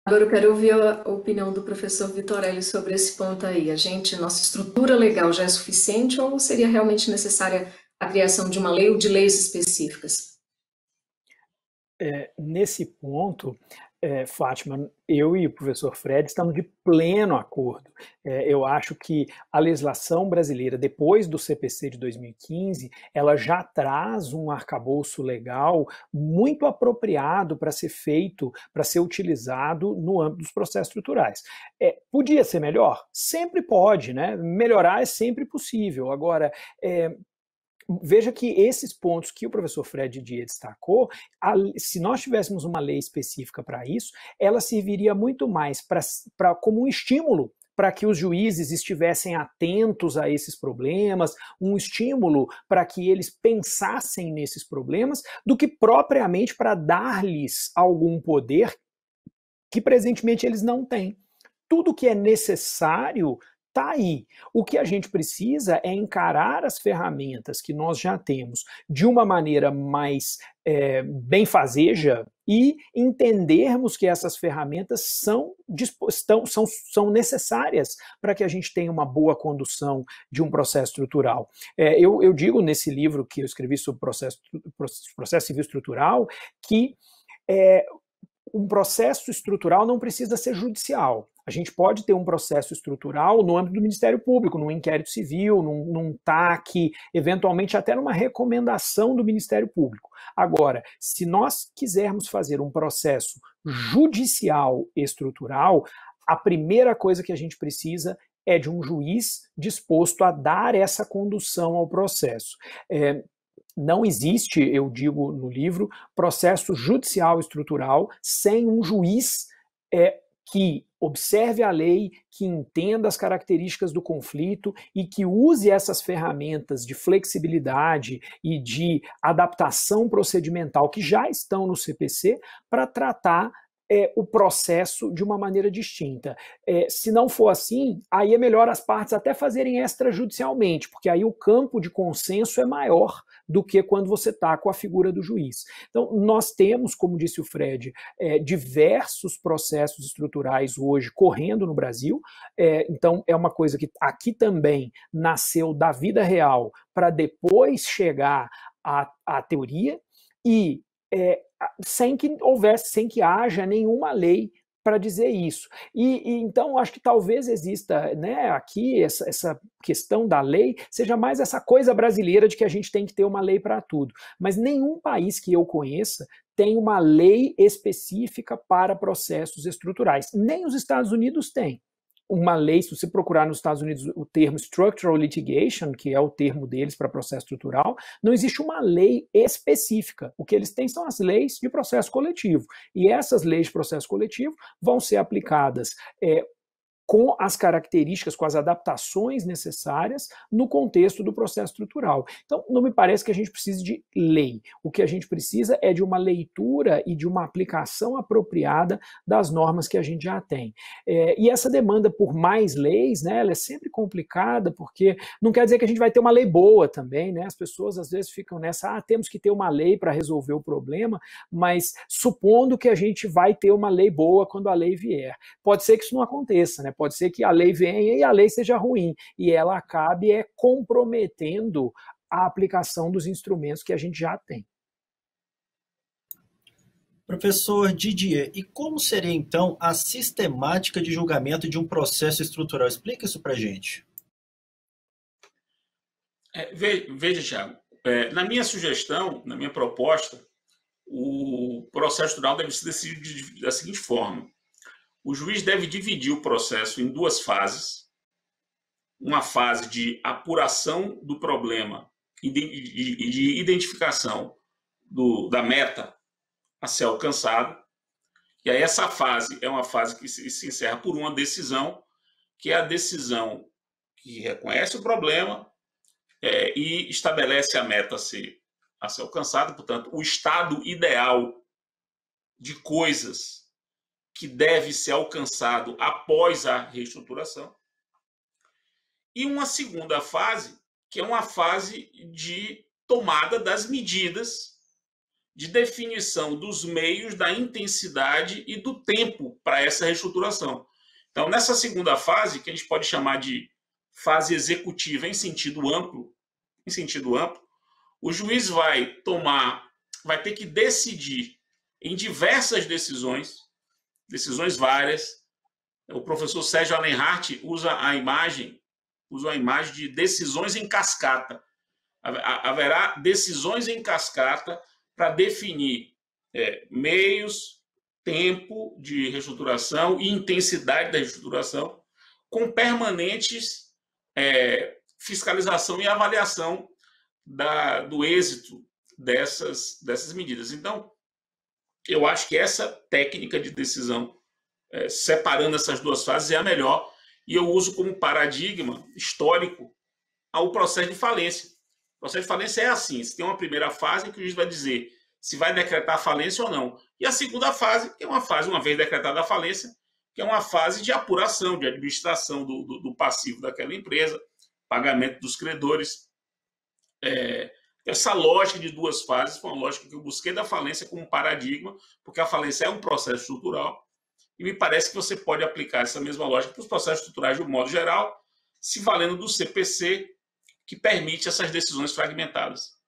Agora eu quero ouvir a opinião do professor Vitorelli sobre esse ponto aí. A gente, nossa estrutura legal já é suficiente ou seria realmente necessária a criação de uma lei ou de leis específicas? É, nesse ponto, é, Fátima, eu e o professor Fred estamos de pleno acordo. É, eu acho que a legislação brasileira, depois do CPC de 2015, ela já traz um arcabouço legal muito apropriado para ser feito, para ser utilizado no âmbito dos processos estruturais. É, podia ser melhor? Sempre pode, né? Melhorar é sempre possível. Agora, é, veja que esses pontos que o professor Fred Dia destacou, a, se nós tivéssemos uma lei específica para isso, ela serviria muito mais para como um estímulo para que os juízes estivessem atentos a esses problemas, um estímulo para que eles pensassem nesses problemas, do que propriamente para dar-lhes algum poder que presentemente eles não têm tudo que é necessário está aí. O que a gente precisa é encarar as ferramentas que nós já temos de uma maneira mais é, benfazeja e entendermos que essas ferramentas são, estão, são, são necessárias para que a gente tenha uma boa condução de um processo estrutural. É, eu, eu digo nesse livro que eu escrevi sobre processo, processo civil estrutural que é, um processo estrutural não precisa ser judicial. A gente pode ter um processo estrutural no âmbito do Ministério Público, num inquérito civil, num, num TAC, eventualmente até numa recomendação do Ministério Público. Agora, se nós quisermos fazer um processo judicial estrutural, a primeira coisa que a gente precisa é de um juiz disposto a dar essa condução ao processo. É, não existe, eu digo no livro, processo judicial estrutural sem um juiz é, que observe a lei, que entenda as características do conflito e que use essas ferramentas de flexibilidade e de adaptação procedimental que já estão no CPC para tratar é, o processo de uma maneira distinta. É, se não for assim, aí é melhor as partes até fazerem extrajudicialmente, porque aí o campo de consenso é maior do que quando você está com a figura do juiz. Então, nós temos, como disse o Fred, é, diversos processos estruturais hoje correndo no Brasil, é, então é uma coisa que aqui também nasceu da vida real para depois chegar à, à teoria. E é, sem que houvesse, sem que haja nenhuma lei para dizer isso. E, e, então acho que talvez exista, né, aqui essa, essa, questão da lei seja mais essa coisa brasileira de que a gente tem que ter uma lei para tudo. Mas nenhum país que eu conheça tem uma lei específica para processos estruturais. Nem os Estados Unidos têm uma lei, se você procurar nos Estados Unidos o termo structural litigation, que é o termo deles para processo estrutural, não existe uma lei específica. O que eles têm são as leis de processo coletivo. E essas leis de processo coletivo vão ser aplicadas é, com as características, com as adaptações necessárias no contexto do processo estrutural. Então, não me parece que a gente precise de lei. O que a gente precisa é de uma leitura e de uma aplicação apropriada das normas que a gente já tem. É, e essa demanda por mais leis, né, ela é sempre complicada, porque não quer dizer que a gente vai ter uma lei boa também, né? As pessoas às vezes ficam nessa, ah, temos que ter uma lei para resolver o problema, mas supondo que a gente vai ter uma lei boa quando a lei vier. Pode ser que isso não aconteça, né? Pode ser que a lei venha e a lei seja ruim e ela acabe é comprometendo a aplicação dos instrumentos que a gente já tem. Professor Didier, e como seria então a sistemática de julgamento de um processo estrutural? Explica isso para gente. É, veja, Tiago, é, na minha sugestão, na minha proposta, o processo estrutural deve ser decidido da seguinte forma: o juiz deve dividir o processo em duas fases. Uma fase de apuração do problema e de, identificação do, da meta a ser alcançada. E aí, essa fase é uma fase que se, se encerra por uma decisão, que é a decisão que reconhece o problema é, e estabelece a meta a ser, a ser alcançada, portanto, o estado ideal de coisas que deve ser alcançado após a reestruturação, e uma segunda fase, que é uma fase de tomada das medidas de definição dos meios, da intensidade e do tempo para essa reestruturação. Então, nessa segunda fase, que a gente pode chamar de fase executiva em sentido amplo, em sentido amplo, o juiz vai tomar, vai ter que decidir em diversas decisões decisões várias. O professor Sérgio Alenhart usa a imagem, usa a imagem de decisões em cascata. Haverá decisões em cascata para definir é, meios, tempo de reestruturação e intensidade da reestruturação, com permanentes é, fiscalização e avaliação da, do êxito dessas, dessas medidas. Então, eu acho que essa técnica de decisão, é, separando essas duas fases, é a melhor. E eu uso como paradigma histórico ao processo de falência. O processo de falência é assim: você tem uma primeira fase em que o juiz vai dizer se vai decretar falência ou não. E a segunda fase, que é uma fase, uma vez decretada a falência, que é uma fase de apuração, de administração do, do, do passivo daquela empresa, pagamento dos credores, é, essa lógica de duas fases foi uma lógica que eu busquei da falência como paradigma, porque a falência é um processo estrutural, e me parece que você pode aplicar essa mesma lógica para os processos estruturais de um modo geral, se valendo do CPC, que permite essas decisões fragmentadas.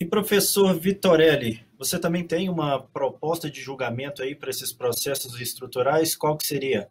E professor Vitorelli, você também tem uma proposta de julgamento aí para esses processos estruturais? Qual que seria?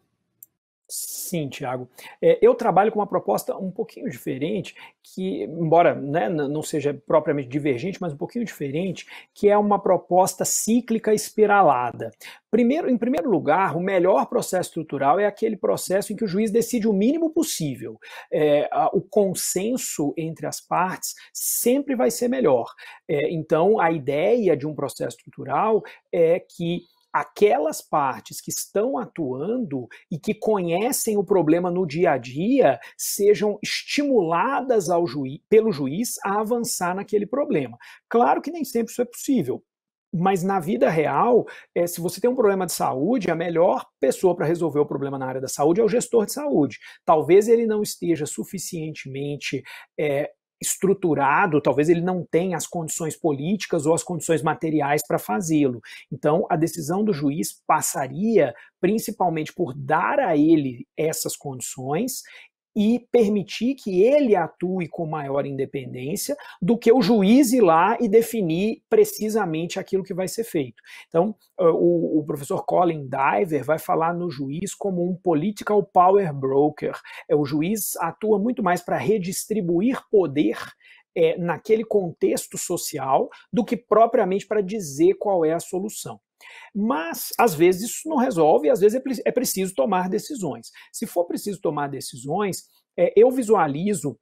Sim, Tiago. É, eu trabalho com uma proposta um pouquinho diferente, que, embora né, não seja propriamente divergente, mas um pouquinho diferente, que é uma proposta cíclica espiralada. Primeiro, em primeiro lugar, o melhor processo estrutural é aquele processo em que o juiz decide o mínimo possível. É, o consenso entre as partes sempre vai ser melhor. É, então, a ideia de um processo estrutural é que aquelas partes que estão atuando e que conhecem o problema no dia a dia sejam estimuladas juiz, pelo juiz a avançar naquele problema. Claro que nem sempre isso é possível. Mas na vida real, é, se você tem um problema de saúde, a melhor pessoa para resolver o problema na área da saúde é o gestor de saúde. Talvez ele não esteja suficientemente é, estruturado, talvez ele não tenha as condições políticas ou as condições materiais para fazê-lo. Então, a decisão do juiz passaria principalmente por dar a ele essas condições e permitir que ele atue com maior independência do que o juiz ir lá e definir precisamente aquilo que vai ser feito. Então, o, o professor Colin Diver vai falar no juiz como um political power broker. É, o juiz atua muito mais para redistribuir poder é, naquele contexto social do que propriamente para dizer qual é a solução. Mas, às vezes, isso não resolve, às vezes é, é preciso tomar decisões. Se for preciso tomar decisões, é, eu visualizo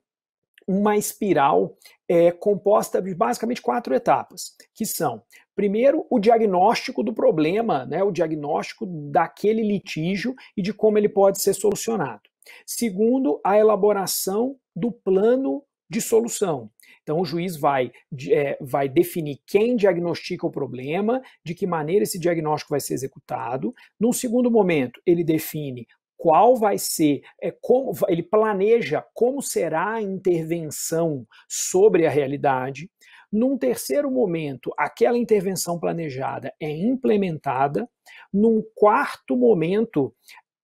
uma espiral é, composta de basicamente quatro etapas, que são, primeiro, o diagnóstico do problema, né, o diagnóstico daquele litígio e de como ele pode ser solucionado. Segundo, a elaboração do plano de solução. Então, o juiz vai, é, vai definir quem diagnostica o problema, de que maneira esse diagnóstico vai ser executado. Num segundo momento, ele define qual vai ser, é, como, ele planeja como será a intervenção sobre a realidade. Num terceiro momento, aquela intervenção planejada é implementada. Num quarto momento,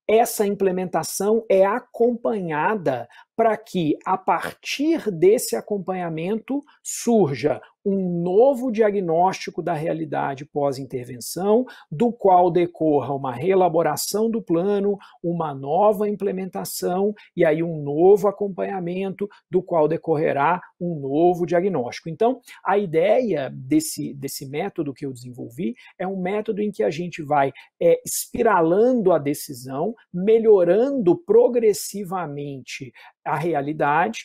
essa implementação é acompanhada para que, a partir desse acompanhamento, surja um novo diagnóstico da realidade pós-intervenção, do qual decorra uma reelaboração do plano, uma nova implementação e aí um novo acompanhamento, do qual decorrerá um novo diagnóstico. Então, a ideia desse, desse método que eu desenvolvi é um método em que a gente vai é, espiralando a decisão, melhorando progressivamente a realidade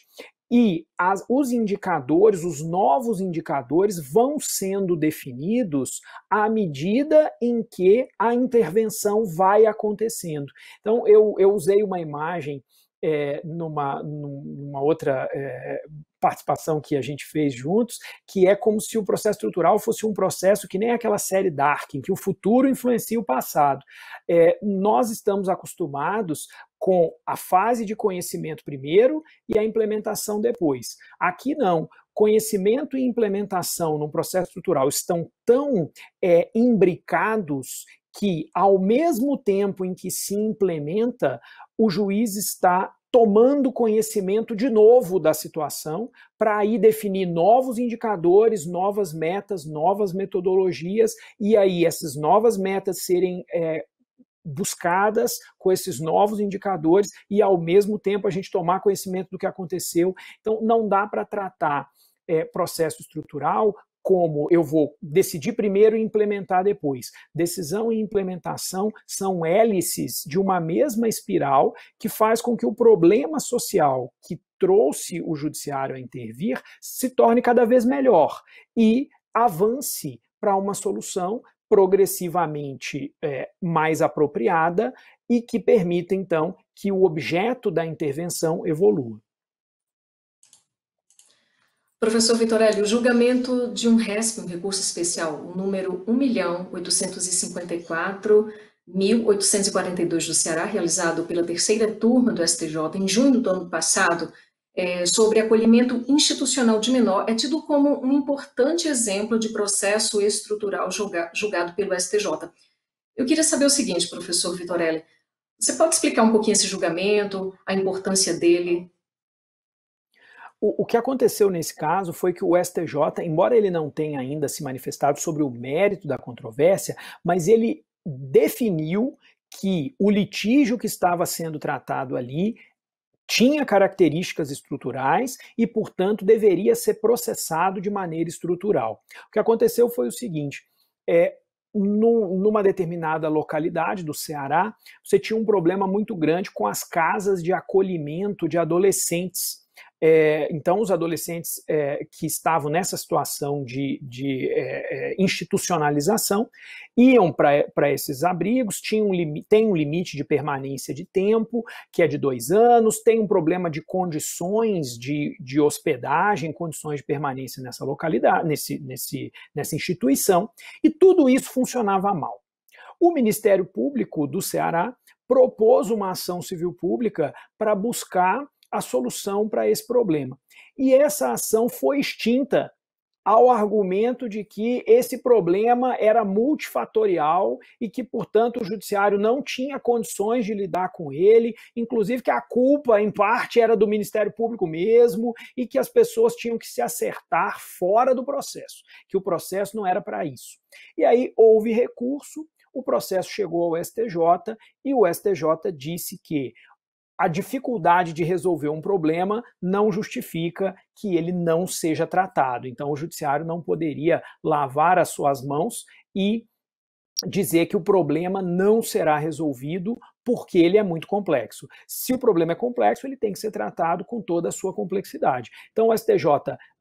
e as, os indicadores, os novos indicadores, vão sendo definidos à medida em que a intervenção vai acontecendo. Então, eu, eu usei uma imagem é, numa, numa outra é, participação que a gente fez juntos, que é como se o processo estrutural fosse um processo que nem aquela série Dark, em que o futuro influencia o passado. É, nós estamos acostumados com a fase de conhecimento primeiro e a implementação depois. Aqui não. Conhecimento e implementação num processo estrutural estão tão é, imbricados que, ao mesmo tempo em que se implementa, o juiz está tomando conhecimento de novo da situação para aí definir novos indicadores, novas metas, novas metodologias e aí essas novas metas serem é, buscadas com esses novos indicadores e, ao mesmo tempo, a gente tomar conhecimento do que aconteceu. Então, não dá para tratar é, processo estrutural como eu vou decidir primeiro e implementar depois. Decisão e implementação são hélices de uma mesma espiral que faz com que o problema social que trouxe o judiciário a intervir se torne cada vez melhor e avance para uma solução progressivamente é, mais apropriada e que permita, então, que o objeto da intervenção evolua. Professor Vitorelli, o julgamento de um RESP, um recurso especial, o número 1.854.842 do Ceará, realizado pela terceira turma do STJ em junho do ano passado, é, sobre acolhimento institucional de menor é tido como um importante exemplo de processo estrutural julga, julgado pelo STJ. Eu queria saber o seguinte, professor Vitorelli, você pode explicar um pouquinho esse julgamento, a importância dele? O, o que aconteceu nesse caso foi que o STJ, embora ele não tenha ainda se manifestado sobre o mérito da controvérsia, mas ele definiu que o litígio que estava sendo tratado ali tinha características estruturais e, portanto, deveria ser processado de maneira estrutural. O que aconteceu foi o seguinte: é, num, numa determinada localidade do Ceará, você tinha um problema muito grande com as casas de acolhimento de adolescentes é, então, os adolescentes é, que estavam nessa situação de, de é, é institucionalização iam para esses abrigos, tinha um tem um limite de permanência de tempo, que é de dois anos, tem um problema de condições de, de hospedagem, condições de permanência nessa localidade, nesse, nesse, nessa instituição, e tudo isso funcionava mal. O Ministério Público do Ceará propôs uma ação civil pública para buscar a solução para esse problema. E essa ação foi extinta ao argumento de que esse problema era multifatorial e que, portanto, o judiciário não tinha condições de lidar com ele, inclusive que a culpa, em parte, era do Ministério Público mesmo e que as pessoas tinham que se acertar fora do processo, que o processo não era para isso. E aí houve recurso, o processo chegou ao STJ e o STJ disse que a dificuldade de resolver um problema não justifica que ele não seja tratado. Então, o judiciário não poderia lavar as suas mãos e dizer que o problema não será resolvido porque ele é muito complexo. Se o problema é complexo, ele tem que ser tratado com toda a sua complexidade. Então, o STJ,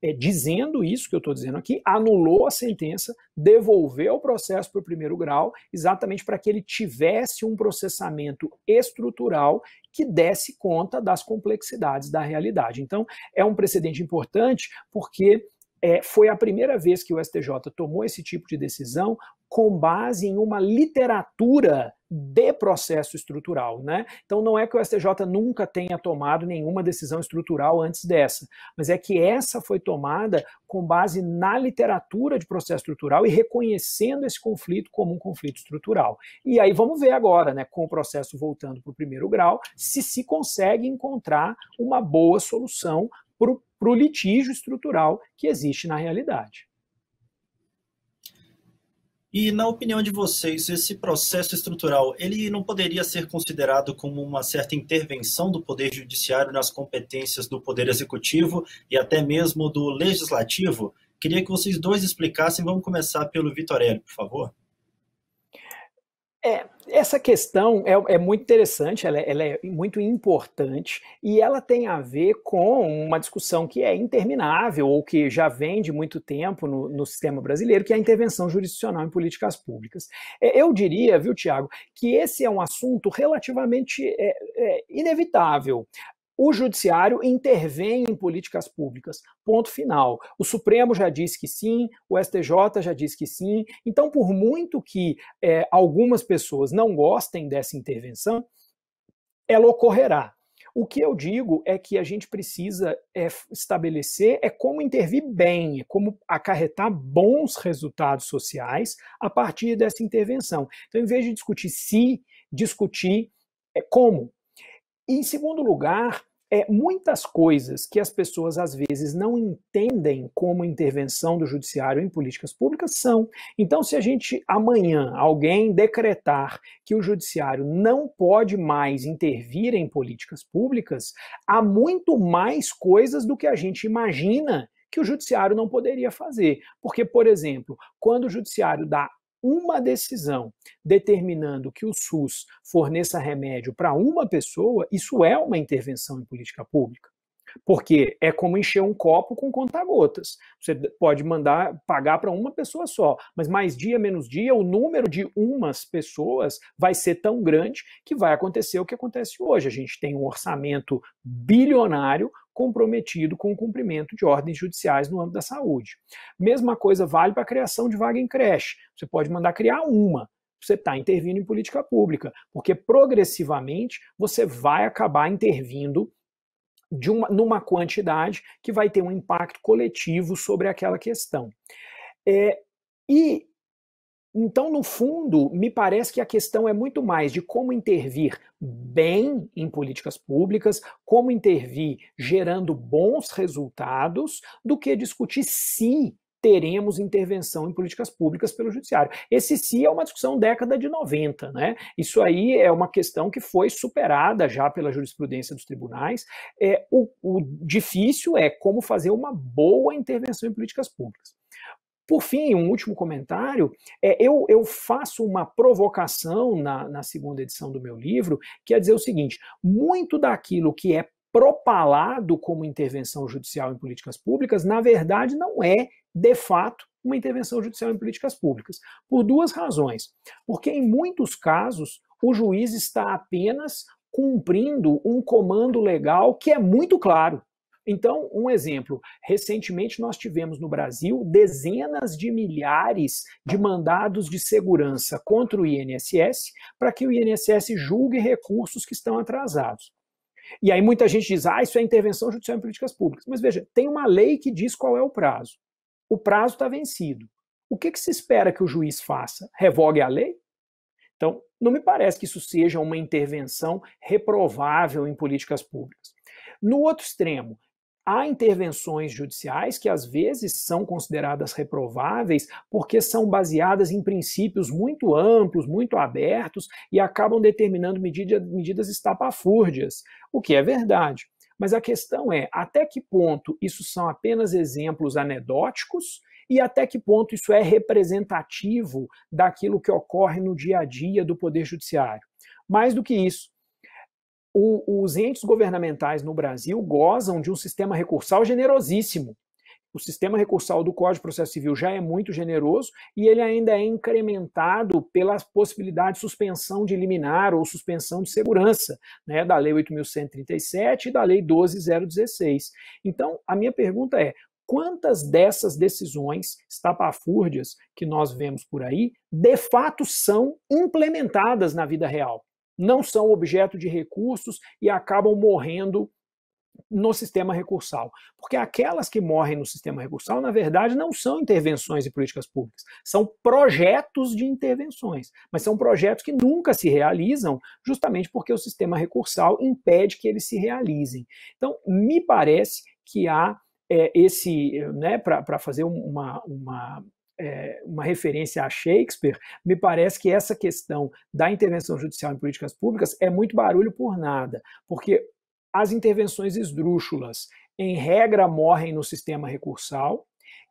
é, eh, dizendo isso que eu estou dizendo aqui, anulou a sentença, devolveu o processo para o primeiro grau, exatamente para que ele tivesse um processamento estrutural que desse conta das complexidades da realidade. Então, é um precedente importante porque é, foi a primeira vez que o STJ tomou esse tipo de decisão com base em uma literatura de processo estrutural, né? Então não é que o STJ nunca tenha tomado nenhuma decisão estrutural antes dessa, mas é que essa foi tomada com base na literatura de processo estrutural e reconhecendo esse conflito como um conflito estrutural. E aí vamos ver agora, né, com o processo voltando para o primeiro grau, se se consegue encontrar uma boa solução para o litígio estrutural que existe na realidade. E na opinião de vocês, esse processo estrutural, ele não poderia ser considerado como uma certa intervenção do poder judiciário nas competências do poder executivo e até mesmo do legislativo? Queria que vocês dois explicassem. Vamos começar pelo Vitorelli, por favor. É, essa questão é, é muito interessante, ela é, ela é, muito importante e ela tem a ver com uma discussão que é interminável ou que já vem de muito tempo no, no sistema brasileiro, que é a intervenção jurisdicional em políticas públicas. É, eu diria, viu, Tiago, que esse é um assunto relativamente é, é inevitável o judiciário intervém em políticas públicas. Ponto final. O Supremo já disse que sim, o STJ já disse que sim. Então, por muito que é, algumas pessoas não gostem dessa intervenção, ela ocorrerá. O que eu digo é que a gente precisa é, estabelecer é como intervir bem, é como acarretar bons resultados sociais a partir dessa intervenção. Então, em vez de discutir se, discutir é, como em segundo lugar, é, muitas coisas que as pessoas às vezes não entendem como intervenção do judiciário em políticas públicas são. Então, se a gente amanhã alguém decretar que o judiciário não pode mais intervir em políticas públicas, há muito mais coisas do que a gente imagina que o judiciário não poderia fazer. Porque, por exemplo, quando o judiciário dá uma decisão determinando que o SUS forneça remédio para uma pessoa, isso é uma intervenção em política pública. Porque é como encher um copo com conta-gotas. Você pode mandar pagar para uma pessoa só, mas mais dia menos dia, o número de umas pessoas vai ser tão grande que vai acontecer o que acontece hoje. A gente tem um orçamento bilionário comprometido com o cumprimento de ordens judiciais no âmbito da saúde. Mesma coisa vale para a criação de vaga em creche. Você pode mandar criar uma, você está intervindo em política pública, porque progressivamente você vai acabar intervindo de uma, numa quantidade que vai ter um impacto coletivo sobre aquela questão. É, e então, no fundo, me parece que a questão é muito mais de como intervir bem em políticas públicas, como intervir gerando bons resultados, do que discutir se teremos intervenção em políticas públicas pelo judiciário. Esse sim é uma discussão década de 90, né? Isso aí é uma questão que foi superada já pela jurisprudência dos tribunais. É, o, o difícil é como fazer uma boa intervenção em políticas públicas. Por fim, um último comentário, é, eu, eu, faço uma provocação na, na, segunda edição do meu livro, que é dizer o seguinte: muito daquilo que é propalado como intervenção judicial em políticas públicas, na verdade, não é, de fato, uma intervenção judicial em políticas públicas. Por duas razões. Porque, em muitos casos, o juiz está apenas cumprindo um comando legal que é muito claro. Então, um exemplo: recentemente nós tivemos no Brasil dezenas de milhares de mandados de segurança contra o INSS para que o INSS julgue recursos que estão atrasados. E aí muita gente diz, ah, isso é intervenção judicial em políticas públicas. Mas veja, tem uma lei que diz qual é o prazo. O prazo está vencido. O que, que se espera que o juiz faça? Revogue a lei? Então, não me parece que isso seja uma intervenção reprovável em políticas públicas. No outro extremo, há intervenções judiciais que às vezes são consideradas reprováveis porque são baseadas em princípios muito amplos, muito abertos e acabam determinando medida, medidas estapafúrdias, o que é verdade. Mas a questão é até que ponto isso são apenas exemplos anedóticos e até que ponto isso é representativo daquilo que ocorre no dia a dia do Poder Judiciário. Mais do que isso, o, os entes governamentais no Brasil gozam de um sistema recursal generosíssimo. O sistema recursal do Código de Processo Civil já é muito generoso e ele ainda é incrementado pela possibilidade de suspensão de liminar ou suspensão de segurança, né, da Lei 8.137 e da Lei 12.016. Então, a minha pergunta é: quantas dessas decisões estapafúrdias que nós vemos por aí, de fato, são implementadas na vida real? não são objeto de recursos e acabam morrendo no sistema recursal. Porque aquelas que morrem no sistema recursal, na verdade, não são intervenções e políticas públicas, são projetos de intervenções, mas são projetos que nunca se realizam, justamente porque o sistema recursal impede que eles se realizem. Então, me parece que há é, esse, né, para fazer uma, uma é, uma referência a Shakespeare, me parece que essa questão da intervenção judicial em políticas públicas é muito barulho por nada, porque as intervenções esdrúxulas, em regra, morrem no sistema recursal,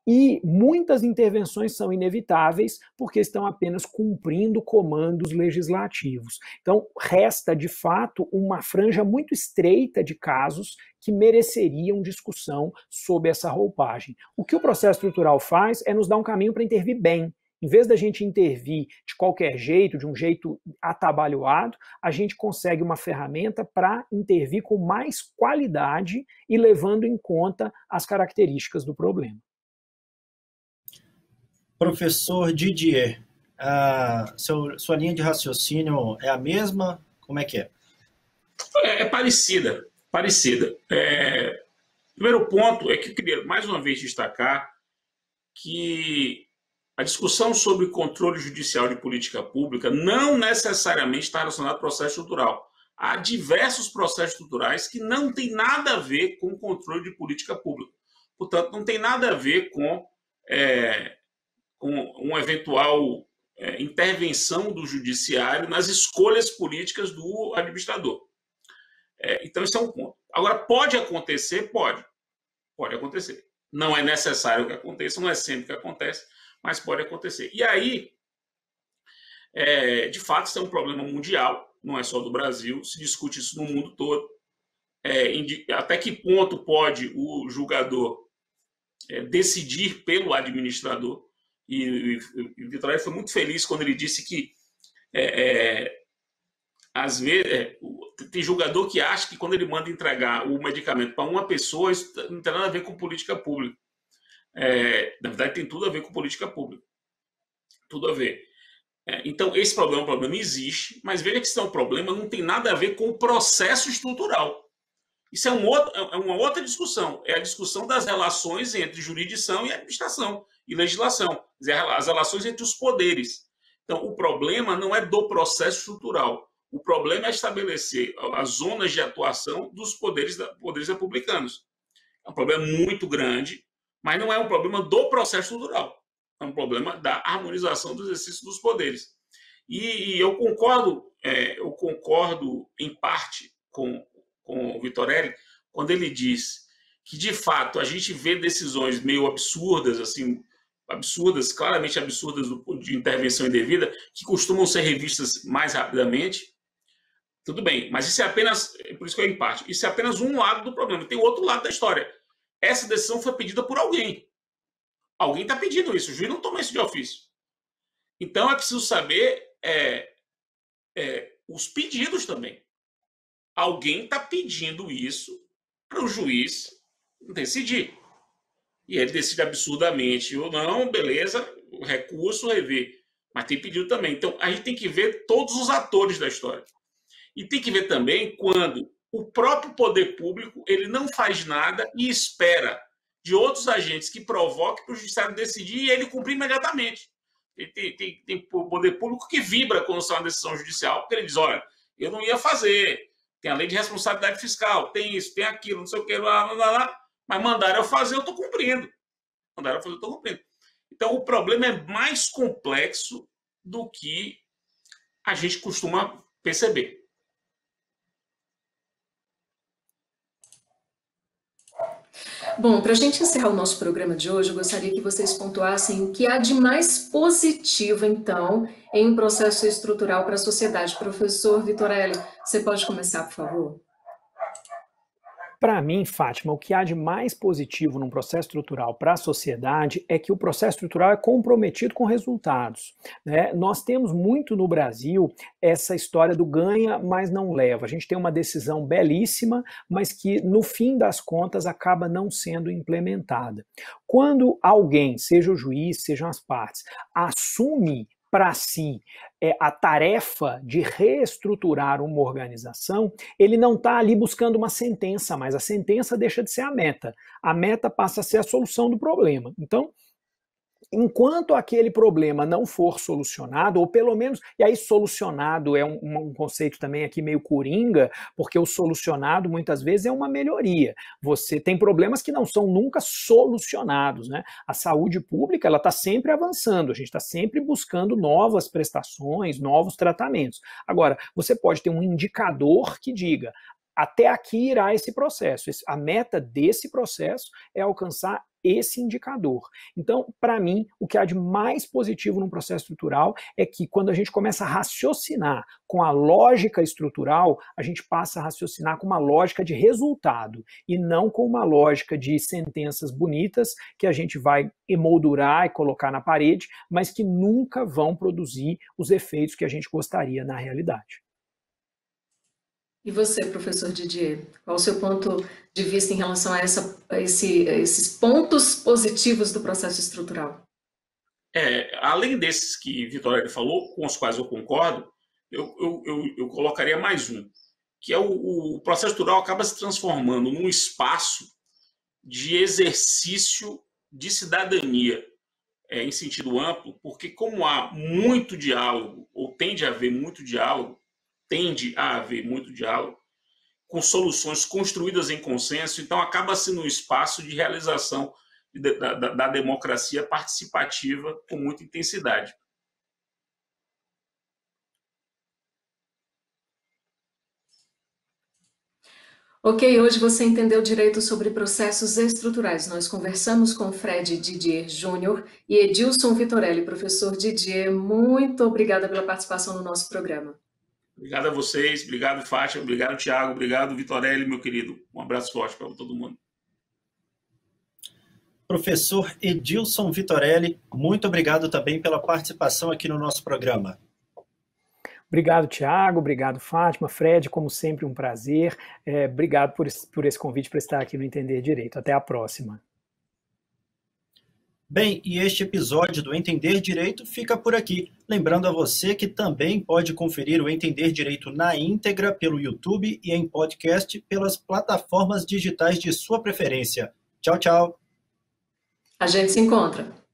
e muitas intervenções são inevitáveis porque estão apenas cumprindo comandos legislativos. Então, resta de fato uma franja muito estreita de casos que mereceriam discussão sobre essa roupagem. O que o processo estrutural faz é nos dar um caminho para intervir bem. Em vez da gente intervir de qualquer jeito, de um jeito atabalhoado, a gente consegue uma ferramenta para intervir com mais qualidade e levando em conta as características do problema. Professor Didier, a seu, sua linha de raciocínio é a mesma? Como é que é? É, é parecida, parecida. É, primeiro ponto é que eu queria mais uma vez destacar que a discussão sobre controle judicial de política pública não necessariamente está relacionada ao processo estrutural. Há diversos processos estruturais que não têm nada a ver com controle de política pública. Portanto, não tem nada a ver com é, com uma eventual é, intervenção do judiciário nas escolhas políticas do administrador. É, então, isso é um ponto. Agora, pode acontecer? Pode. Pode acontecer. Não é necessário que aconteça, não é sempre que acontece, mas pode acontecer. E aí, é, de fato, isso é um problema mundial, não é só do Brasil, se discute isso no mundo todo. É, até que ponto pode o julgador é, decidir pelo administrador? E, e, o Vitor foi muito feliz quando ele disse que é, é, às vezes é, tem jogador que acha que quando ele manda entregar o medicamento para uma pessoa, isso tá, não tem nada a ver com política pública. É, na verdade, tem tudo a ver com política pública. Tudo a ver. É, então, esse problema, o problema existe, mas veja que se é um problema, não tem nada a ver com o processo estrutural. Isso é, um outro, é, é uma outra discussão. É a discussão das relações entre jurisdição e administração e legislação, dizer, as relações entre os poderes. Então, o problema não é do processo estrutural, o problema é estabelecer as zonas de atuação dos poderes, poderes republicanos. É um problema muito grande, mas não é um problema do processo estrutural, é um problema da harmonização do exercício dos poderes. E, e eu concordo, é, eu concordo em parte com, com o Vitorelli quando ele diz que de fato a gente vê decisões meio absurdas assim absurdas, claramente absurdas de intervenção indevida, que costumam ser revistas mais rapidamente. Tudo bem, mas isso é apenas, é por isso que eu em parte, isso é apenas um lado do problema. Tem o outro lado da história. Essa decisão foi pedida por alguém. Alguém está pedindo isso. O juiz não toma isso de ofício. Então é preciso saber é, é, os pedidos também. Alguém está pedindo isso para o juiz decidir. E ele decide absurdamente ou não, beleza, o recurso, rever. Mas tem pedido também. Então, a gente tem que ver todos os atores da história. E tem que ver também quando o próprio poder público ele não faz nada e espera de outros agentes que provoque para o judiciário decidir e ele cumprir imediatamente. Tem, tem, tem poder público que vibra quando sai uma decisão judicial, porque ele diz: olha, eu não ia fazer, tem a lei de responsabilidade fiscal, tem isso, tem aquilo, não sei o que, lá, lá, lá. Mas mandaram eu fazer, eu estou cumprindo. Mandaram eu fazer, eu estou cumprindo. Então, o problema é mais complexo do que a gente costuma perceber. Bom, para a gente encerrar o nosso programa de hoje, eu gostaria que vocês pontuassem o que há de mais positivo, então, em um processo estrutural para a sociedade. Professor Vitorelli, você pode começar, por favor? Para mim, Fátima, o que há de mais positivo num processo estrutural para a sociedade é que o processo estrutural é comprometido com resultados. Né? Nós temos muito no Brasil essa história do ganha, mas não leva. A gente tem uma decisão belíssima, mas que no fim das contas acaba não sendo implementada. Quando alguém, seja o juiz, sejam as partes, assume para si é, a tarefa de reestruturar uma organização, ele não está ali buscando uma sentença, mas a sentença deixa de ser a meta. A meta passa a ser a solução do problema. Então, enquanto aquele problema não for solucionado, ou pelo menos, e aí solucionado é um, um, conceito também aqui meio coringa, porque o solucionado muitas vezes é uma melhoria. Você tem problemas que não são nunca solucionados, né? A saúde pública, ela está sempre avançando, a gente está sempre buscando novas prestações, novos tratamentos. Agora, você pode ter um indicador que diga, até aqui irá esse processo. A meta desse processo é alcançar esse indicador. Então, para mim, o que há de mais positivo num processo estrutural é que quando a gente começa a raciocinar com a lógica estrutural, a gente passa a raciocinar com uma lógica de resultado e não com uma lógica de sentenças bonitas que a gente vai emoldurar e colocar na parede, mas que nunca vão produzir os efeitos que a gente gostaria na realidade. E você, professor Didier, qual o seu ponto de vista em relação a, essa, a esse, a esses pontos positivos do processo estrutural? É, além desses que Vitória falou, com os quais eu concordo, eu, eu, eu, eu colocaria mais um, que é o, o processo estrutural acaba se transformando num espaço de exercício de cidadania é, em sentido amplo, porque como há muito diálogo, ou tende a haver muito diálogo, tende a haver muito diálogo, com soluções construídas em consenso, então acaba sendo um espaço de realização da, da, da democracia participativa com muita intensidade. Ok, hoje você entendeu direito sobre processos estruturais. Nós conversamos com Fred Didier Júnior e Edilson Vitorelli, professor Didier. Muito obrigada pela participação no nosso programa. Obrigado a vocês, obrigado Fátima, obrigado Tiago, obrigado Vitorelli, meu querido. Um abraço forte para todo mundo. Professor Edilson Vitorelli, muito obrigado também pela participação aqui no nosso programa. Obrigado, Tiago. Obrigado, Fátima. Fred, como sempre, um prazer. É, obrigado por, por esse convite para estar aqui no Entender Direito. Até a próxima. Bem, e este episódio do Entender Direito fica por aqui. Lembrando a você que também pode conferir o Entender Direito na íntegra pelo YouTube e em podcast pelas plataformas digitais de sua preferência. Tchau, tchau. A gente se encontra.